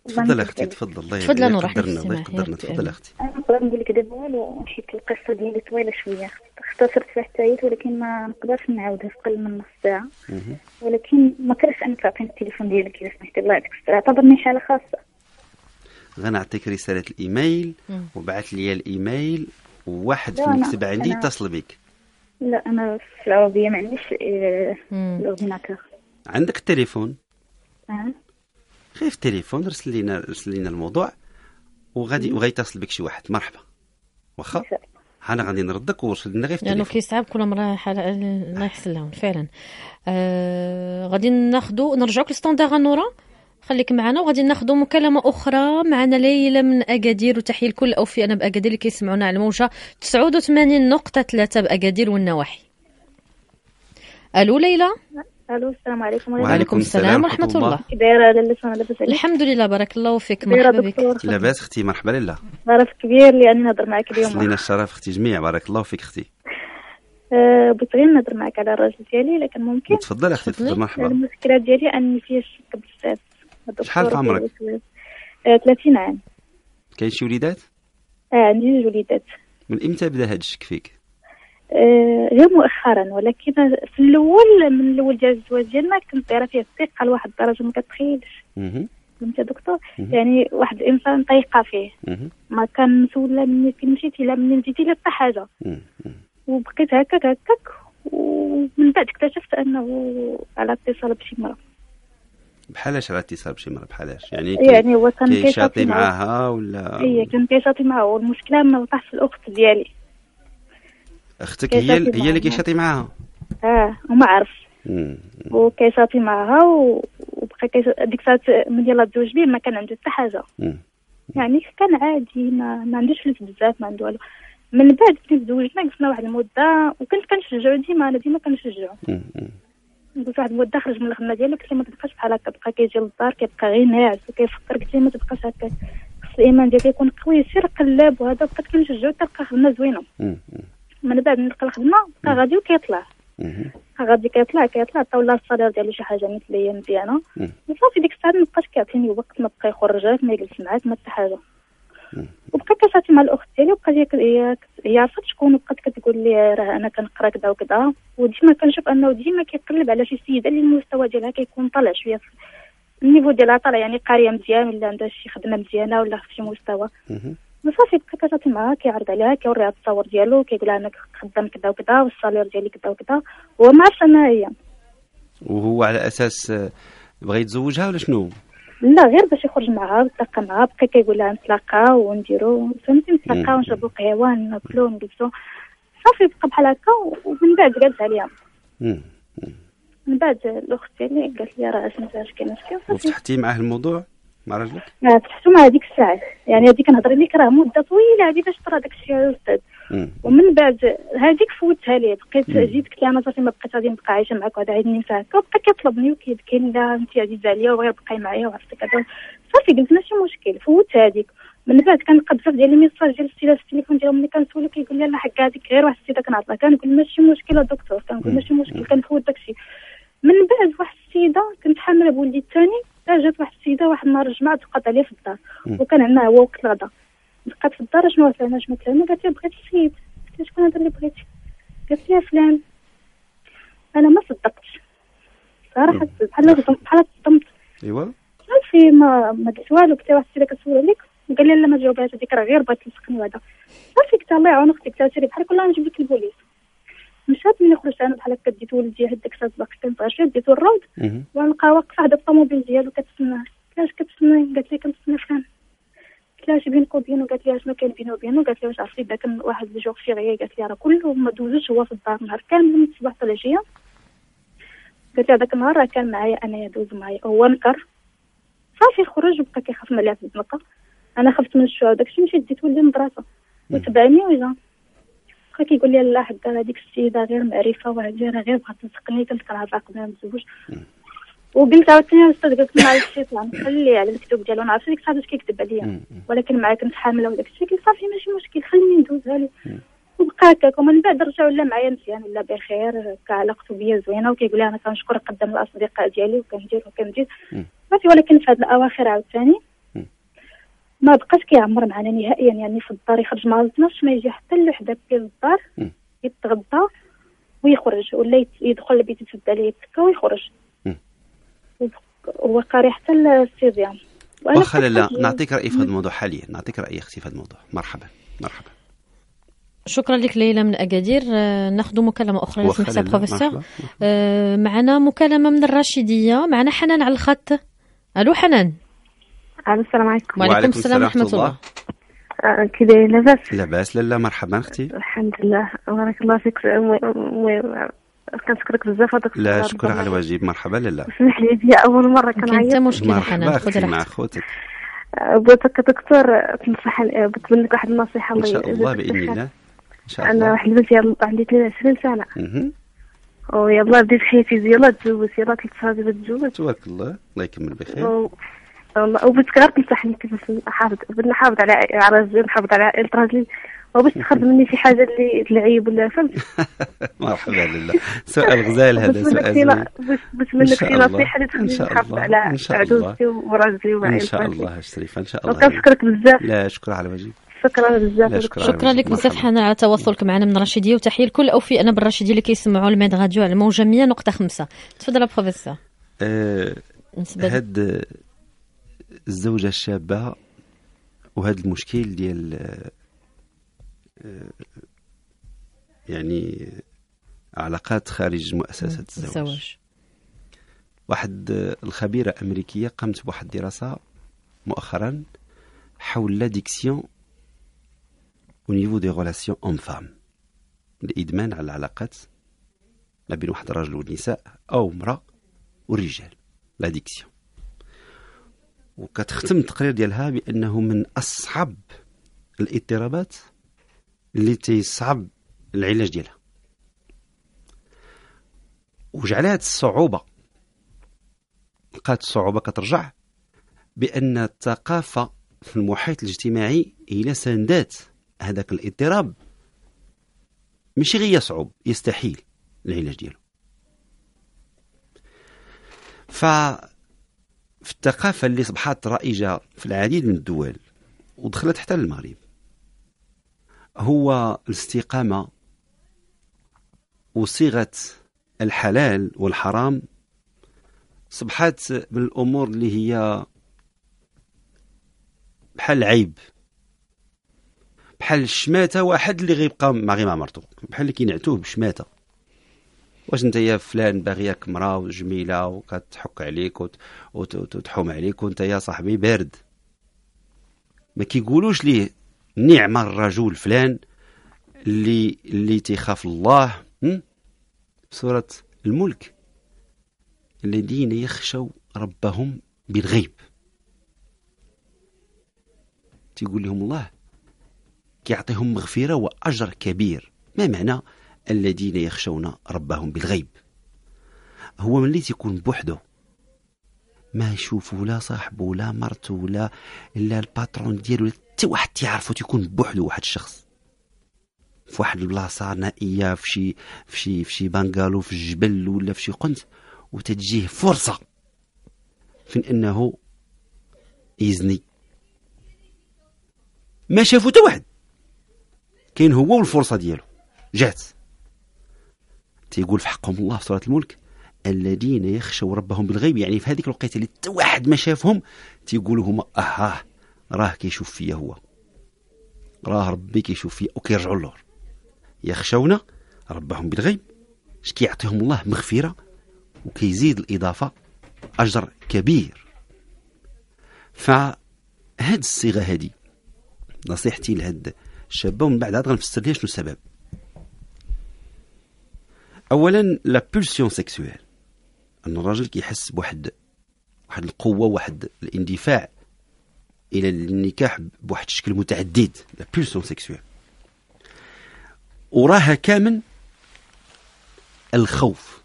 تفضل اختي تفضل الله تفضل يقدرنا الله يقدرنا تفضل اختي انا نقدر نقول لك دابا والو حيت القصه ديالي طويله شويه اختصرت فيها حتى ولكن ما نقدرش نعاودها في قل من نص ساعه ولكن ما كرهتش انك تعطيني التليفون ديالك اذا سمحتي الله يعطيك الصحه اعتبرني حاله خاصه غنعطيك رساله الايميل وبعث لي الايميل وواحد في المكتب عندي يتصل بك لا انا في العربيه ما عنديش آه، الاورديناتور عندك التليفون أه. غير في التليفون رسل لنا رسل لنا الموضوع وغادي وغيتصل بك شي واحد مرحبا واخا انا غادي نردك ورسل لنا غير في لانه كيصعب كل مره حال الله يحسن لهم فعلا آه غادي ناخذ نرجعوا للستاندار نورا خليك معنا وغادي ناخذ مكالمه اخرى معنا ليلى من اكادير وتحيه لكل الاوفياء باكادير اللي كيسمعونا على الموجه نقطه 3 باكادير والنواحي الو ليلى الو السلام عليكم وعليكم, وعليكم السلام ورحمه الله دايره لاباس انا لاباس الحمد لله بارك الله فيك مرحبا بك لاباس اختي مرحبا لله شرف كبير لاني نهضر معك اليوم لينا الشرف اختي جميع بارك الله فيك اختي أه بغيت غير نهضر معك على الراجل ديالي لكن ممكن تفضل اختي تفضل مرحبا المشكله ديالي اني فيها الشك بزاف شحال في عمرك 30 أه، عام كاين شي وليدات اه عندي جوج وليدات من امتى بدا هذا الشك فيك آه، غير مؤخرا ولكن في الاول من الاول ديال الزواج ديالنا كنت دايره فيه الثقه لواحد الدرجه ما كتخيلش فهمت يا دكتور يعني واحد الانسان طايقه فيه ما كان لا مني كي مشيتي لا مني جيتي لا حتى حاجه وبقيت هكاك هكاك ومن بعد اكتشفت انه على اتصال بشي مرة بحالاش على اتصال بشي مرة بحالاش يعني يعني هو كان كيشاطي معاها ولا هي إيه، كان كيشاطي معاها والمشكله ما في الاخت ديالي اختك هي هي اللي كيشاطي معاها اه وما عرفش وكيشاطي معاها وبقى ديك الساعه من يلا تزوج بيه ما كان عنده حتى حاجه يعني كان عادي ما, ما عندوش فلوس بزاف ما عنده والو من بعد كنت تزوجنا جلسنا واحد المده وكنت كنشجعو ديما انا ديما كنشجعو قلت واحد المده خرج من الخدمه ديالو قلت لي ما تبقاش بحال هكا بقى كيجي للدار كيبقى غير ناعس وكيفكر قلت لي ما تبقاش هكا خص الايمان ديالك يكون قوي سير قلاب وهذا بقيت كنشجعو تلقى خدمه زوينه من بعد نلقى الخدمه بقى غادي وكيطلع غادي كيطلع كيطلع حتى ولا الصالير ديالو شي حاجه مثل هي مزيانه وصافي ديك الساعه ما بقاش كيعطيني وقت ما بقى يخرج ما يجلس معاك ما حتى حاجه وبقى كتعطي مع الاخت ديالي وبقى هي هي عرفت شكون وبقات كتقول لي راه انا كنقرا كذا وكذا وديما كنشوف انه ديما كيقلب على شي سيده اللي المستوى ديالها كيكون طالع شويه النيفو ديالها طالع يعني قاريه مزيان ولا عندها شي خدمه مزيانه ولا في شي مستوى صافي بقى كتعطي معاه كيعرض عليها كيوريها التصاور ديالو كيقول انا خدام كذا وكذا والصالير ديالي كذا وكذا هو ما عرفش انا هي وهو على اساس بغى يتزوجها ولا شنو؟ لا غير باش يخرج معاها ويتلاقى معاها بقى كيقول لها نتلاقاو ونديرو فهمتي نتلاقى ونشربو القهوه ناكلو ونجلسو صافي بقى بحال هكا ومن بعد قالت عليا من بعد الاخت ديالي قالت لي راه اش كاين اش كاين وفتحتي معاه الموضوع مع راجلك؟ ما تحسوا مع هذيك الساعه يعني هذيك نهضر لك راه مده طويله هذه باش طرا داك الشيء يا استاذ ومن بعد هذيك فوتها ليه بقيت جيت قلت انا صافي ما بقيت غادي نبقى عايشه معاك وهذا عيدني نفع هكا وبقى كيطلبني وكيبكي لا انت عزيزه عليا وغير بقاي معايا وعرفتي كذا صافي قلت ماشي مشكل فوت هذيك من بعد كنلقى بزاف ديال الميساج ديال السيده في التليفون ديالهم اللي كنسولو كيقول لي لا حكا هذيك غير واحد السيده كنعطيها كنقول ماشي مشكله دكتور كنقول ماشي مشكل كنفوت داك الشيء من بعد واحد السيده كنت حامله بولدي الثاني جات واحد السيده واحد النهار الجمعه تبقات عليا في الدار وكان عندنا هو وقت الغدا بقات في الدار شنو فلانه شنو فلانه قالت لي بغيت السيد قلت لها شكون هذا اللي بغيتي قالت لي فلان انا ما صدقتش صراحه بحال بحال صدمت ايوا صافي ما ما درت والو قلت واحد السيده كتسول عليك قال لي لا ما جاوبهاش هذيك راه غير بغات تلصقني وهذا صافي قلت الله يعاون اختي قلت لها سيري بحال كل نجيب لك البوليس مشات من يخرج انا بحال هكا ديت ولدي هاد داك الساعه باقي كان شويه ديتو الروض ونلقى واقفه حدا الطوموبيل ديالو كتسناه علاش كتسناي قالت لي كنتسنى فلان كلاش اش بينك وبينو قالت لي ما كان بينه وبينه قالت لي واش عرفتي داك واحد في غيا قالت لي راه كله ما دوزش هو في الدار نهار كامل من الصباح حتى العشيه قالت لي هذاك النهار راه كان معايا انايا دوز معايا هو نكر صافي خرج وبقى كيخاف من اللعب في الزنقه انا خفت من الشعور داكشي مشيت ديت ولدي المدرسه وتبعني وجا واخا كيقول لي لا حتى هذيك السيده غير معرفه وهذه غير بغات تسقني قلت راه باقي ما متزوج وقلت عاوتاني الاستاذ قلت لها شي نخلي على المكتوب ديالو نعرف ديك الساعه باش كيكذب عليا ولكن معاك كنت حامله وداك الشيء قلت صافي ماشي مشكل خليني ندوزها هالي وبقى هكاك ومن بعد رجع ولا معايا مزيان ولا بخير علاقته بيا زوينه وكيقول لي انا كنشكر قدام الاصدقاء ديالي وكندير وكندير صافي ولكن في هاد الاواخر عاوتاني ما بقاش كيعمر معنا نهائيا يعني في الدار يخرج مع الزناش ما يجي حتى لوحده في الدار يتغدى ويخرج ولا يدخل البيت يتسدى عليه يتسكى ويخرج هو قاري حتى السيزيام واخا لا نعطيك رايي في هذا الموضوع حاليا نعطيك رايي اختي في هذا الموضوع مرحبا مرحبا شكرا لك ليلى من اكادير آه، ناخذ مكالمه اخرى لازم حساب بروفيسور آه، معنا مكالمه من الراشيديه معنا حنان على الخط الو حنان السلام عليكم وعليكم السلام ورحمه الله, الله. كذا لاباس لاباس لاله مرحبا اختي الحمد لله بارك الله فيك كنشكرك بزاف هذاك لا شكرا على الواجب مرحبا لاله اسمح لي هي اول مره كنعيط انت مشكل حنان خذ مع خوتك آه، بغيتك دكتور تنصح آه، بتمنى لك واحد النصيحه ان شاء الله باذن الله ان شاء الله انا واحد البنت عندي 22 سنه ويلا بديت حياتي يلا تزوجت يلا ثلاث سنوات تزوجت تبارك الله الله يكمل بخير وبذكريات نصح كيفاش نحافظ نحافظ على على الجيم نحافظ على عائلة راجلي وباش تخرج مني شي حاجه اللي العيب ولا فهمت مرحبا لله سؤال غزال هذا سؤال باش منك شي نصيحه اللي تخليني نحافظ على عدوتي وراجلي وعائلتي ان شاء الله الشريفه ان شاء الله وكنشكرك بزاف لا شكرا على وجهك شكرا بزاف شكرا, لك بزاف حنا على تواصلك معنا من رشيديه وتحيه لكل انا بالرشيديه اللي كيسمعوا الميد راديو على موجه 100.5 تفضل بروفيسور أه، هاد الزوجة الشابة وهذا المشكل ديال يعني علاقات خارج مؤسسة الزواج. واحد الخبيرة أمريكية قامت بواحد الدراسة مؤخرا حول لاديكسيون او نيفو دي غولاسيون اون فام الادمان على العلاقات ما بين واحد الرجل والنساء او امراه والرجال لاديكسيون وكتختم التقرير ديالها بانه من اصعب الاضطرابات اللي تيصعب العلاج ديالها وجعل الصعوبه لقات الصعوبه كترجع بان الثقافه في المحيط الاجتماعي هي سندات هذاك الاضطراب ماشي غير يصعب يستحيل العلاج ديالو ف في الثقافة اللي اصبحت رائجة في العديد من الدول ودخلت حتى للمغرب هو الاستقامة وصيغة الحلال والحرام صبحت من الأمور اللي هي بحال عيب بحال الشماتة واحد اللي غيبقى مع غير مع مرتو بحال اللي كينعتوه بشماتة واش انت يا فلان باغياك مرا وجميله وكتحك عليك وتحوم عليك وانت يا صاحبي بارد ما كيقولوش ليه نعم الرجل فلان اللي اللي تيخاف الله سورة الملك الذين يخشوا ربهم بالغيب تيقول لهم الله كيعطيهم مغفرة وأجر كبير ما معنى الذين يخشون ربهم بالغيب هو من اللي تيكون بوحده ما يشوفه لا صاحبه لا مرته لا لا الباترون ديالو لا حتى واحد تيعرفو تيكون بوحدو واحد الشخص في واحد البلاصه نائيه في شي في شي في شي بنغالو في الجبل ولا في شي قنت وتتجيه فرصه فين انه يزني ما شافو حتى واحد كاين هو والفرصه ديالو جات تيقول في حقهم الله في سورة الملك الذين يخشوا ربهم بالغيب يعني في هذيك الوقيته اللي حتى واحد ما شافهم تيقولوا هما اها آه، راه كيشوف فيا هو راه ربي كيشوف فيا وكيرجعوا للور يخشون ربهم بالغيب اش كيعطيهم الله مغفره وكيزيد الاضافه اجر كبير فهاد الصيغه هادي نصيحتي لهاد الشابه ومن بعد عاد غنفسر ليها شنو السبب اولا لا بولسيون سيكسويل ان الراجل كيحس بواحد واحد القوه واحد الاندفاع الى النكاح بواحد الشكل متعدد لا بولسيون سيكسويل وراها كامل الخوف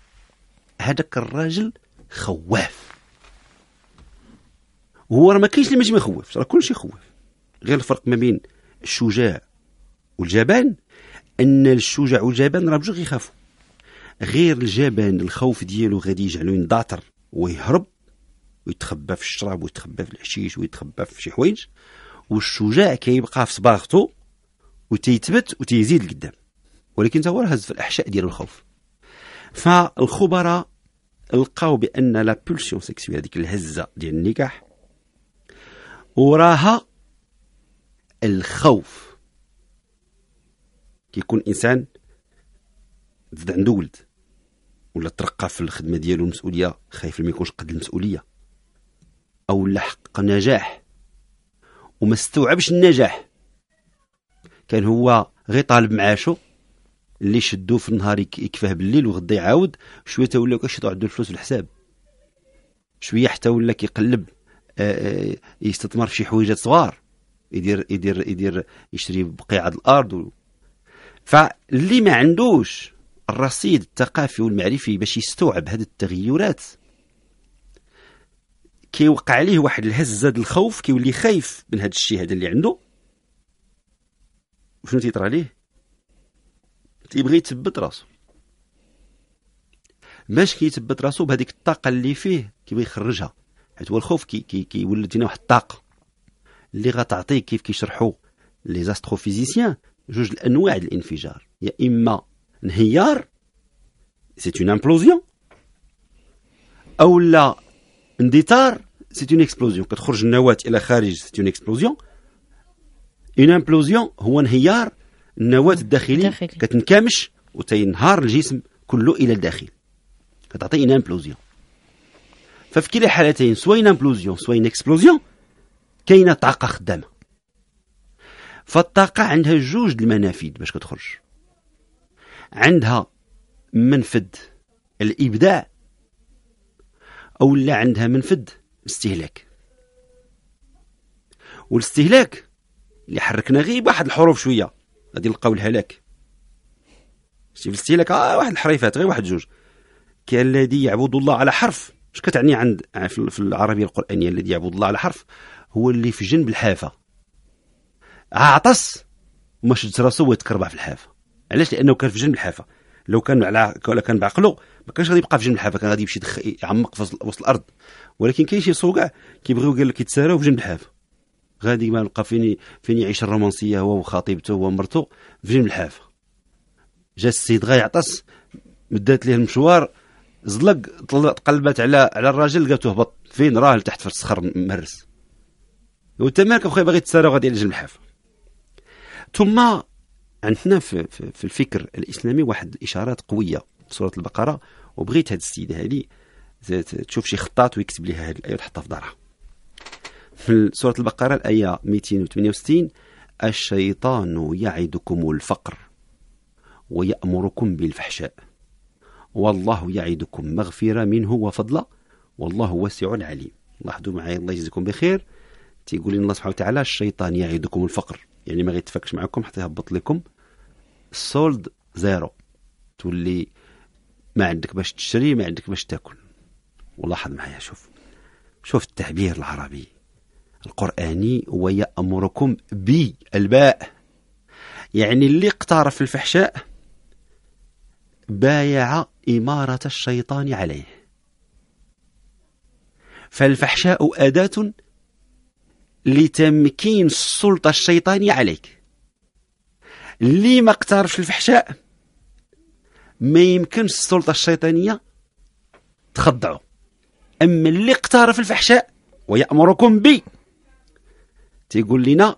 هذاك الراجل خواف وهو راه ما كاينش اللي ما يخوفش راه كلشي يخوف غير الفرق ما بين الشجاع والجبان ان الشجاع والجبان راه بجوج يخافوا غير الجبان الخوف ديالو غادي يجعلو ينضاطر ويهرب ويتخبى في الشراب ويتخبى في الحشيش ويتخبى في شي حوايج والشجاع كيبقى في صباغته وتيثبت وتيزيد لقدام ولكن تا هو هز في الاحشاء ديال الخوف فالخبراء لقاو بان لا بولسيون سيكسويل هذيك الهزه ديال النكاح وراها الخوف كيكون انسان زاد عنده ولد ولا ترقى في الخدمه ديالو مسؤوليه خايف ما يكونش قد المسؤوليه او لا حقق نجاح وما استوعبش النجاح كان هو غير طالب معاشو اللي شدوه في النهار يكفاه بالليل وغدا يعاود شويه تا ولا كيشطو عنده الفلوس في الحساب شويه حتى ولا كيقلب يستثمر في شي حويجات صغار يدير يدير يدير يشري بقيعه الارض و... فاللي ما عندوش الرصيد الثقافي والمعرفي باش يستوعب هذه التغيرات كيوقع عليه واحد الهزه ديال الخوف كيولي خايف من هذا الشيء هذا اللي عنده وشنو تيطرى ليه تيبغي يثبت راسو باش كيثبت راسو بهذيك الطاقه اللي فيه كيبغي يخرجها حيت هو الخوف كي كي كيولد لنا واحد الطاقه اللي غتعطيه كيف كيشرحوا لي زاستروفيزيسيان جوج الانواع الانفجار يا اما انهيار سي اون امبلوزيون او لا اندثار سي اون اكسبلوزيون كتخرج النواه الى خارج سي اون اكسبلوزيون اون امبلوزيون هو انهيار النواه الداخلية كتنكمش وتينهار الجسم كله الى الداخل كتعطي اون امبلوزيون ففي كلا الحالتين سواء اون امبلوزيون سواء اون اكسبلوزيون كاينه طاقه خدامه فالطاقه عندها جوج المنافذ باش كتخرج عندها منفذ الابداع او لا عندها منفذ استهلاك والاستهلاك اللي حركنا غير بواحد الحروف شويه غادي نلقاو الهلاك شي في الاستهلاك آه واحد الحريفات غير واحد جوج كالذي يعبد الله على حرف اش كتعني عند في العربيه القرانيه الذي يعبد الله على حرف هو اللي في جنب الحافه عطس وما شدش راسو ويتكربع في الحافه علاش لانه كان في جنب الحافه لو كان على ولا كان بعقله ما كانش غادي يبقى في جنب الحافه كان غادي يمشي دخ... يعمق في وسط الارض ولكن كاين شي صوكع كيبغيو قال لك يتساراو في جنب الحافه غادي ما نلقى فين فين يعيش الرومانسيه هو وخطيبته هو ومرته في جنب الحافه جا السيد غا يعطس مدات ليه المشوار زلق تقلبات على على الراجل لقاتو هبط فين راه لتحت في الصخر مهرس وانت مالك اخويا باغي تسارى وغادي على جنب الحافه ثم عندنا في, في الفكر الاسلامي واحد الاشارات قويه في سوره البقره وبغيت هاد السيده هذه تشوف شي خطاط ويكتب لها هذه الايه وتحطها في دارها في سوره البقره الايه 268 الشيطان يعدكم الفقر ويأمركم بالفحشاء والله يعدكم مغفرة منه وفضلا والله واسع عليم لاحظوا معي الله يجزيكم بخير تيقول لنا الله سبحانه وتعالى الشيطان يعدكم الفقر يعني ما غيتفكش معكم حتى يهبط لكم السولد زيرو تولي ما عندك باش تشري ما عندك باش تاكل ولاحظ معايا شوف شوف التعبير العربي القرآني ويأمركم بالباء يعني اللي اقترف الفحشاء بايع إمارة الشيطان عليه فالفحشاء أداة لتمكين السلطة الشيطانية عليك اللي ما اقترفش الفحشاء ما يمكنش السلطة الشيطانية تخضعه أما اللي اقترف الفحشاء ويأمركم بي تيقول لنا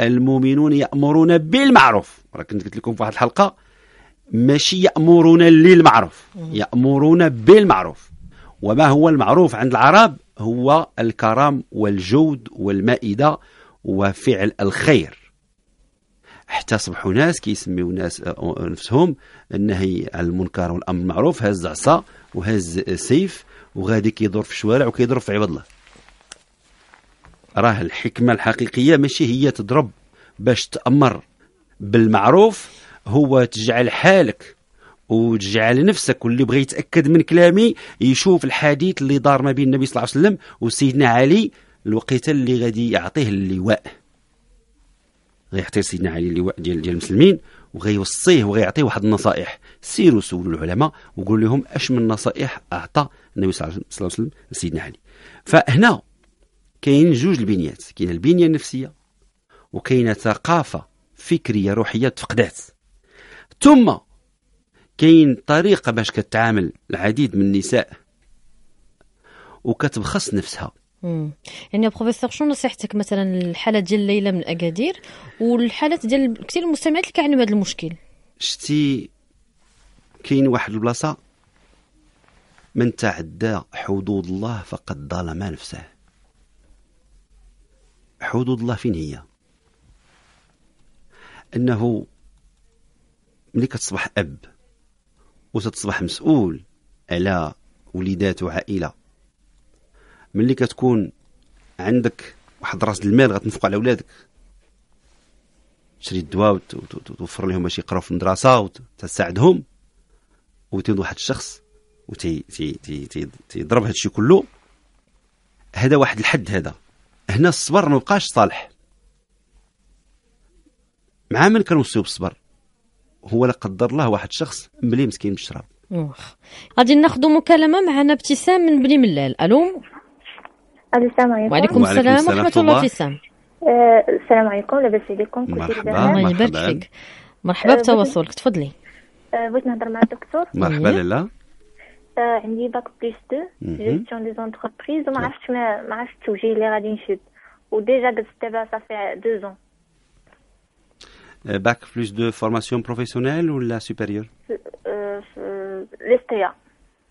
المؤمنون يأمرون بالمعروف راه كنت قلت لكم في واحد الحلقة ماشي يأمرون للمعروف يأمرون بالمعروف وما هو المعروف عند العرب هو الكرم والجود والمائدة وفعل الخير حتى صبحوا ناس كيسميو ناس آه، نفسهم النهي على المنكر والامر بالمعروف هاز عصا وهاز سيف وغادي كيدور في الشوارع وكيضرب في عباد الله راه الحكمه الحقيقيه ماشي هي تضرب باش تامر بالمعروف هو تجعل حالك وتجعل نفسك واللي بغى يتاكد من كلامي يشوف الحديث اللي دار ما بين النبي صلى الله عليه وسلم وسيدنا علي الوقيته اللي غادي يعطيه اللواء غيعطي سيدنا علي اللواء ديال ديال المسلمين وغيوصيه وغيعطيه واحد النصائح سيروا سولوا العلماء وقولوا لهم اش من نصائح اعطى النبي صلى الله عليه وسلم لسيدنا علي فهنا كاين جوج البنيات كاين البنيه النفسيه وكاين ثقافه فكريه روحيه تفقدات ثم كاين طريقه باش كتعامل العديد من النساء وكتبخس نفسها مم. يعني بروفيسور شنو نصيحتك مثلا الحاله ديال ليلى من اكادير والحالات ديال كثير من المستمعات اللي كيعانيو هذا المشكل شتي كاين واحد البلاصه من تعدى حدود الله فقد ظلم نفسه حدود الله فين هي انه ملي كتصبح اب وتصبح مسؤول على وليدات وعائله ملي كتكون عندك واحد راس المال غتنفق على ولادك تشري الدواء وتوفر لهم باش يقراو في المدرسه وتساعدهم وتيض واحد الشخص وتيضرب هذا الشيء كله هذا واحد الحد هذا هنا الصبر ما بقاش صالح مع من كنوصيو بالصبر هو لا قدر الله واحد الشخص ملي مسكين بالشراب غادي ناخذ مكالمه معنا ابتسام من بني ملال الو السلام عليكم وعليكم السلام ورحمة الله وبركاته. آه، السلام عليكم لاباس عليكم مرحبا الله يبارك فيك مرحبا آه، بتواصلك تفضلي آه، بغيت نهضر مع الدكتور مرحبا لالا عندي باك بليس دو جيستيون دي زونتربريز وما نعم. عرفتش ما عرفتش التوجيه اللي غادي نشد وديجا قلت دابا صافي دو زون باك بليس دو فورماسيون بروفيسيونيل ولا سوبيريور ليستيا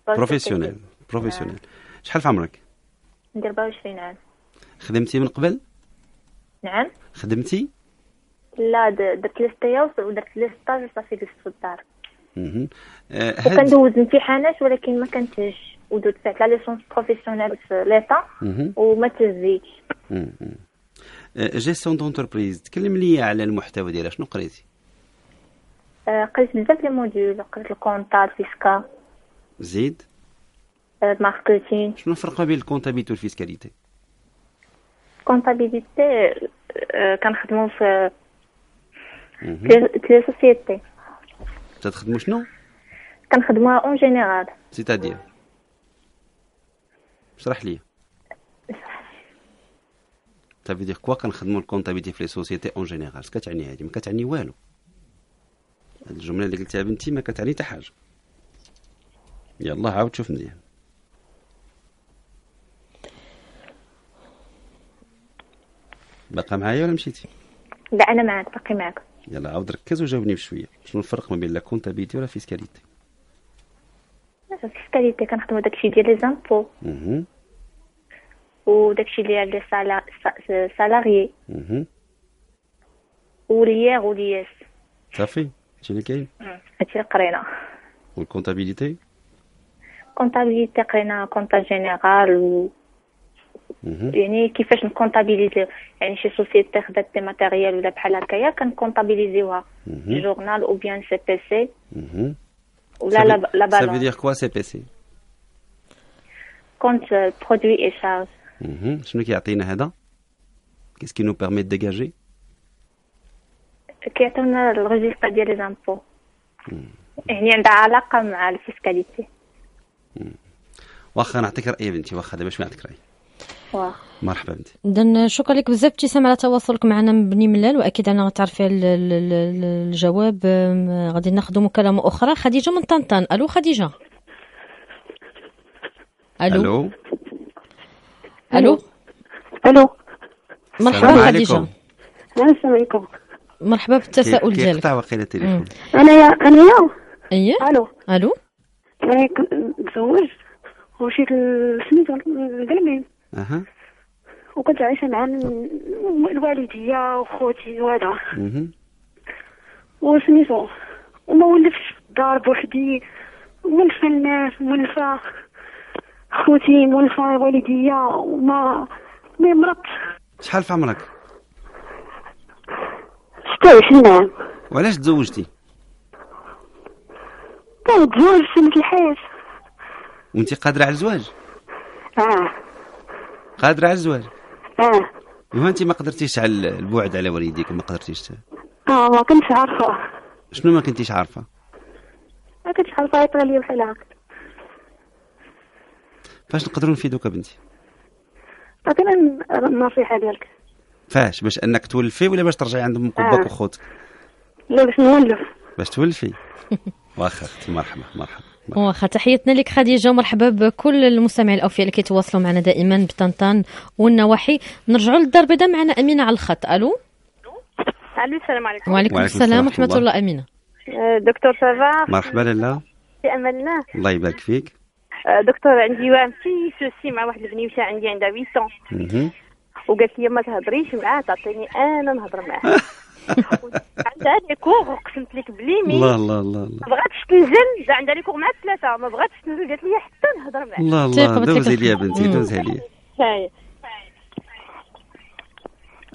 بروفيسيونيل بروفيسيونيل شحال في عمرك عندي 24 عام خدمتي من قبل نعم خدمتي لا درت لي ليستيا ودرت لي ستاج وصافي جلست في الدار اها هاد... وكندوز امتحانات ولكن ما كنتهش ودوزت لا ليسونس بروفيسيونيل في ليتا وما تهزيتش آه، جيستيون دونتربريز تكلم لي على المحتوى ديالها شنو قريتي آه، قريت بزاف لي موديول قريت الكونطال فيسكا زيد ماركتينغ شنو الفرق بين الكونتابيلتي والفيسكاليتي كونتابيلتي كنخدمو في تلي سوسيتي تخدموا شنو كنخدموها اون جينيرال سيتادير اشرح لي صافي دير كوا كنخدموا الكونتابيلتي في لي سوسيتي اون جينيرال اش كتعني هادي ما كتعني والو هاد الجمله اللي قلتها بنتي ما كتعني حتى حاجه يلا عاود شوف مزيان باقا معايا ولا مشيتي لا انا معاك باقي معاك يلا عاود ركز وجاوبني بشويه شنو الفرق ما بين لا كونتابيتي ولا فيسكاليتي فيسكاليتي كنخدمو داكشي ديال لي زامبو وداكشي ديال لي سالاريي وليير ولياس صافي هادشي اللي كاين هادشي اللي قرينا والكونتابيليتي كونتابيليتي قرينا كونتا جينيرال و Mhm. يعني كيفاش نكونطابيليزيو يعني شي سوسيتي خدات دي ماتيريال ولا بحال هكايا كنكونطابيليزيوها جورنال او بيان سي بي سي ولا لا لا بالون سا دير كوا سي بي سي كونت برودوي اي شارج شنو كيعطينا هذا كيس كي نو بيرمي ديجاجي كيعطينا الريزلتا ديال لي زامبو يعني عندها علاقه مع الفيسكاليتي واخا نعطيك راي بنتي واخا دابا شنو نعطيك راي مرحبا انت اذا شكرا لك بزاف ابتسام على تواصلك معنا من بني ملال واكيد انا غتعرفي الجواب غادي ناخذ مكالمه اخرى خديجه من طنطان الو خديجه الو الو الو الو مرحبا خديجه السلام عليكم مرحبا بالتساؤل ديالك كيقطع واقيلا التليفون انايا انايا ايه الو الو انا متزوج ومشيت لسميتو القلمين اها وكنت عايشه مع الوالديه وخوتي وهذا وسميتو وما ولفتش الدار بوحدي مولفه الناس مولفه خوتي مولفه والديه وما ما مرضت شحال في عمرك؟ 26 عام وعلاش تزوجتي؟ تزوجت طيب، سنة الحياة وانت قادرة على الزواج؟ قادرة على الزواج اه وانت انت ما قدرتيش على البعد على والديك ما قدرتيش اه ما كنتش عارفة شنو ما كنتيش عارفة ما كنتش عارفة يطلع لي بحال هكا فاش نقدروا نفيدوك بنتي عطينا النصيحة ديالك فاش باش انك تولفي ولا باش ترجعي عند امك وباك وخوتك لا باش نولف باش تولفي واخا مرحبا مرحبا واخا تحياتنا لك خديجه ومرحبا بكل المستمعين الاوفياء اللي كيتواصلوا معنا دائما بطنطان والنواحي نرجعوا للدار البيضاء معنا امينه على الخط الو الو السلام عليكم وعليكم, السلام ورحمه الله. الله امينه أه، دكتور سافا مرحبا لاله في امان الله الله يبارك فيك أه، دكتور عندي واحد في سوسي مع واحد البنيوته عندي عندها 8 سون وقالت لي ما تهضريش معاه تعطيني انا نهضر معاه عندها لي كور قسمت لك بليمي الله الله الله ما بغاتش تنزل عندها لي كور مع ثلاثة ما بغاتش تنزل قالت لي حتى نهضر معاك الله الله دوزي لي بنتي دوزي لي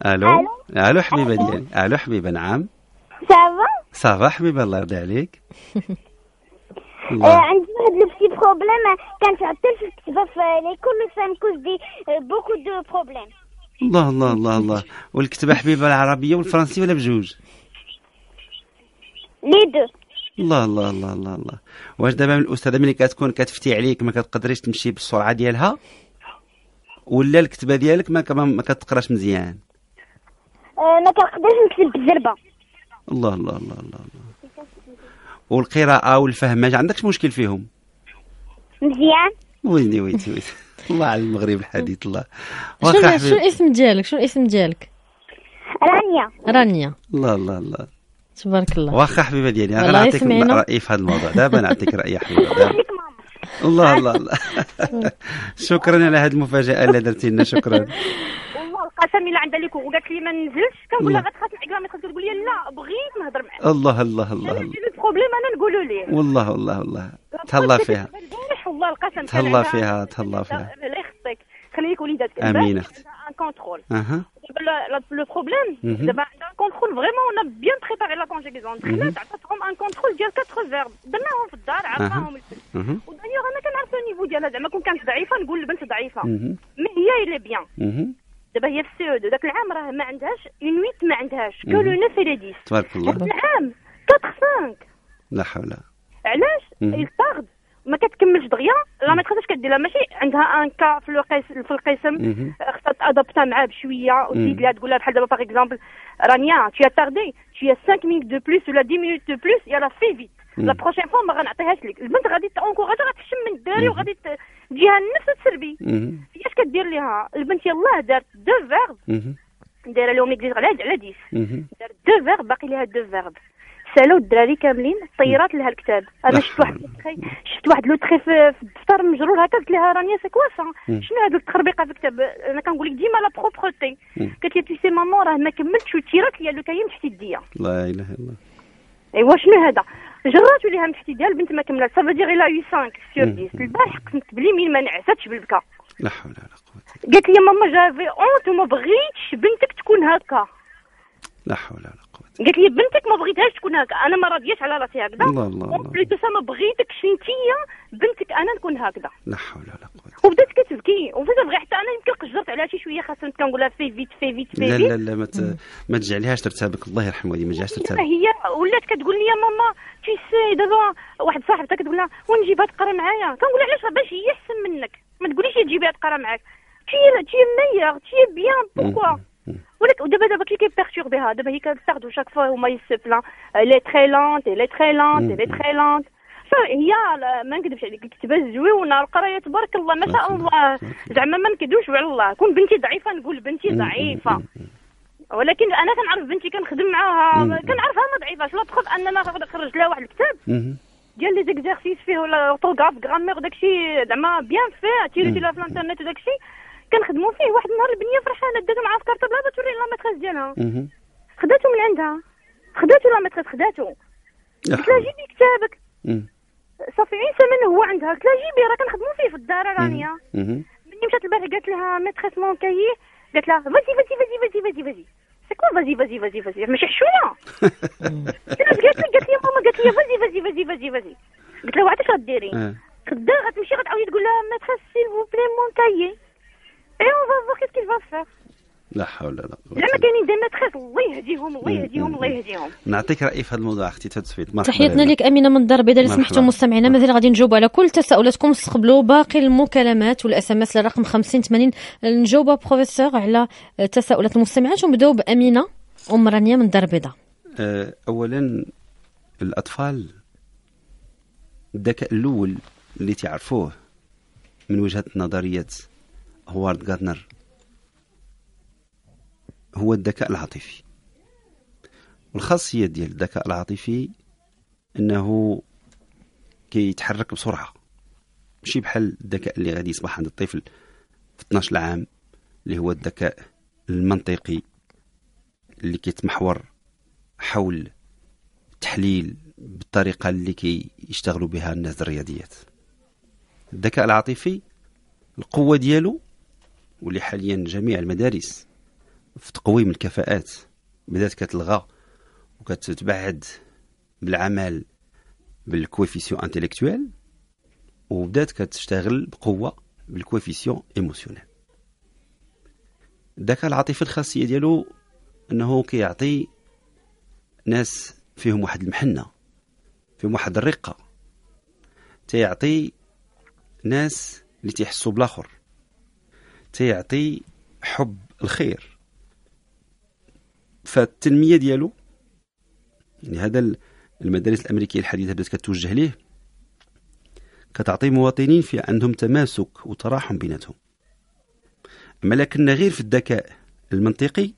الو الو حبيبه ديالي الو حبيبه نعم سافا سافا حبيبه الله يرضي عليك آه، عندي واحد لو بتي بروبليم كنتعطل في الكتابه في ليكول سان كوز دي بوكو دو بروبليم الله الله الله الله والكتبه حبيبه العربيه والفرنسيه ولا بجوج لي دو الله الله الله الله الله واش دابا الاستاذه ملي كتكون كتفتي عليك ما كتقدريش تمشي بالسرعه ديالها ولا الكتبه ديالك ما ما كتقراش مزيان آه، ما كنقدرش نكتب بالزربه الله الله الله الله, الله. والقراءه والفهم ما عندكش مشكل فيهم مزيان ويلي ويلي ويلي الله على المغرب الحديث الله شو, الاسم ديالك شو الاسم ديالك رانيا رانيا الله الله الله تبارك الله واخا حبيبه ديالي انا غنعطيك رايي في هذا الموضوع دابا نعطيك رايي حبيبه الله الله الله شكرا على هذه المفاجاه اللي درتي لنا شكرا قسم الا عندها ليكو وقالت لي ما ننزلش كنقول لها غتخاف معاك ما تقول لي لا بغيت نهضر معاك الله الله الله الله يعني البروبليم انا نقولوا ليه والله والله والله تهلا فيها والله القسم تهلا فيها تهلا فيها الله يخطيك خليك وليداتك امين اختي كونترول اها لو بروبليم mhm. دابا عندها كونترول فريمون انا بيان بريباري لا كونجيكيزون دخلت عطاتهم ان كونترول ديال 4 فيرب درناهم في الدار عرفناهم ودايوغ انا كنعرف النيفو ديالها زعما كون كانت ضعيفه نقول البنت ضعيفه مي هي الا بيان دابا هي في السعود وداك العام راه ما عندهاش اون ويت ما عندهاش كو لو نوف لو ديس تبارك الله هذا العام 4 5 لا حول علاش الطرد ما كتكملش دغيا لا ميتريس كدير لها ماشي عندها ان كا في القسم في القسم خصها تادابتا معاه بشويه وتزيد لها تقول لها بحال دابا باغ اكزومبل رانيا تي تاردي تي 5 مينوت دو بلوس ولا 10 مينوت دو بلوس يلا في فيت لا بروشين فوا ما غنعطيهاش لك البنت غادي تونكوراجا غتحشم من الدراري وغادي تجيها النفس وتسربي كدير ليها البنت يلاه دارت دو فيرب دايره لهم اكزيز على على 10 دارت دو فيرب باقي لها دو فيرب سالوا الدراري كاملين طيرات لها الكتاب انا شفت واحد نعم. شفت واحد لوتخي في الدفتر مجرور هكا قلت لها رانيا سي كوا شنو هاد التخربيقه في الكتاب انا كنقول لك ديما لا بروبرتي قالت لي سي مامون راه ما كملتش وتيرات لي لو كاين تحت يديا لا اله الا الله ايوا شنو هذا جرات ليها من تحت يديها البنت ما كملت سافا دير 8 5 سور 10 البارح قسمت بلي مين ما نعساتش بالبكا لا حول ولا قوة قالت لي ماما جافي اونت وما بغيتش بنتك تكون هكا لا حول ولا قوة قالت لي بنتك ما بغيتهاش تكون هكا انا ما راضياش على راسي هكذا الله الله الله قلت ما بغيتكش انت بنتك انا نكون هكذا لا حول ولا قوة وبدات كتبكي وفاش بغي حتى انا يمكن قجرت عليها شي شويه خاصني كنقول لها في فيت في فيت في فيت لا لا لا ما, ما تجعليهاش ترتابك الله يرحمها والديك ما تجعليهاش ترتابك هي ولات كتقول لي ماما تي سي دابا واحد صاحبتها كتقول لها ونجيبها تقرا معايا كنقول لها علاش باش هي احسن منك ما تقوليش تجيبيها تقرا معاك تي تي ميور تي بيان بوكوا ولك ودابا دابا كي بها دابا هي كتستخدم شاك فوا هما يسفلا لي تري لونت لي تري لونت لي تري لونت هي ما نكذبش عليك الكتابه زويونه القرايه تبارك الله ما شاء الله زعما ما نكذبوش على الله كون بنتي ضعيفه نقول بنتي ضعيفه ولكن انا كنعرف بنتي كنخدم معاها كنعرفها ما ضعيفه شنو بخوف اننا انا نخرج لها واحد الكتاب ديال لي زيكزارسيس فيه ولا اوتوغراف غرامير داكشي زعما بيان في تيريتي لها في الانترنيت وداكشي كنخدموا فيه واحد النهار البنيه فرحانه دات معها في كارطه بلا توري لا ماتريس ديالها خداتو من عندها خداتو لا ماتريس خداتو قلت لها جيبي كتابك صافي عين سمن هو عندها قلت لها جيبي راه كنخدموا فيه في الدار رانيا ملي مشات البارح قالت لها ماتريس مون كايي قالت لها فازي فازي فازي فازي فازي فازي C'est quoi vas-y, vas-y, vas-y, vas-y Je suis قالت لي قالت لي ماما قالت لي vas-y, vas-y, vas-y, vas-y, vas-y قلت لها واحد اش غديري غدا غتمشي غتعاودي لا حول ولا قوه زعما كاينين ديما تخاف الله يهديهم الله يهديهم الله يهديهم نعطيك رايي في هذا الموضوع اختي تدفيت تحياتنا لك امينه من الدار البيضاء اللي سمحتوا مستمعينا مازال غادي نجاوبوا على كل تساؤلاتكم استقبلوا باقي المكالمات والاس ام اس للرقم 50 80 نجاوبوا بروفيسور على تساؤلات المستمعات ونبداو بامينه ام رانيا من الدار البيضاء آه، اولا الاطفال الذكاء الاول اللي تعرفوه من وجهه نظريه هوارد غاردنر هو الذكاء العاطفي والخاصية ديال الذكاء العاطفي أنه كيتحرك بسرعة ماشي بحال الذكاء اللي غادي يصبح عند الطفل في 12 عام اللي هو الذكاء المنطقي اللي كيتمحور حول التحليل بالطريقة اللي كيشتغلوا بها الناس الرياضيات الذكاء العاطفي القوة ديالو واللي حاليا جميع المدارس في تقويم الكفاءات بدات كتلغى وكتتبعد بالعمل بالكويفيسيون انتيليكتويل وبدات كتشتغل بقوه بالكويفيسيون ايموسيونيل الذكاء العاطفي الخاصيه ديالو انه كيعطي ناس فيهم واحد المحنه فيهم واحد الرقه تيعطي ناس اللي تيحسوا بالاخر تيعطي حب الخير فالتنميه ديالو يعني هذا المدارس الامريكيه الحديثه بدات كتوجه ليه كتعطي مواطنين في عندهم تماسك وتراحم بيناتهم اما لكن غير في الذكاء المنطقي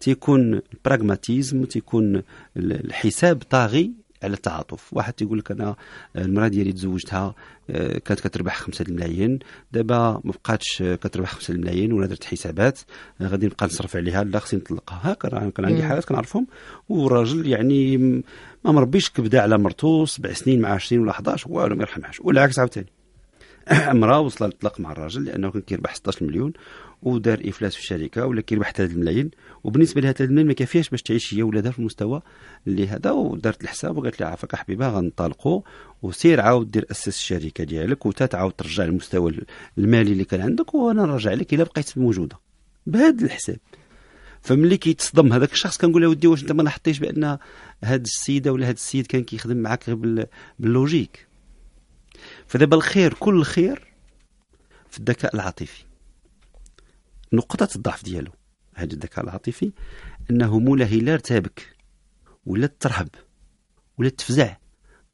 تيكون البراغماتيزم تيكون الحساب طاغي على التعاطف واحد تيقول لك انا آه، المراه ديالي تزوجتها آه، كانت كتربح 5 الملايين دابا ما بقاتش آه، كتربح 5 الملايين ولا درت حسابات غادي نبقى نصرف عليها لا خصني نطلقها هكا كان عندي حالات كنعرفهم والراجل يعني ما مربيش كبده على مرته سبع سنين مع 20 ولا 11 والو ما يرحمهاش والعكس عاوتاني امراه وصلت للطلاق مع الراجل لانه كان كيربح 16 مليون ودار افلاس في الشركه ولا كيربح 3 الملايين وبالنسبه لها 3 الملايين ما كافياش باش تعيش هي ولادها في المستوى اللي هذا ودارت الحساب وقالت لها عافاك حبيبه غنطلقوا وسير عاود دير اسس الشركه ديالك تعاود ترجع المستوى المالي اللي كان عندك وانا نرجع لك الا بقيت موجوده بهذا الحساب فملي كيتصدم هذاك الشخص كنقول له ودي واش انت ما لاحظتيش بان هاد السيده ولا هاد السيد كان كيخدم معاك غير باللوجيك فدابا الخير كل خير في الذكاء العاطفي نقطة الضعف ديالو هذا الذكاء العاطفي أنه مولاه لا ارتابك ولا ترهب ولا تفزع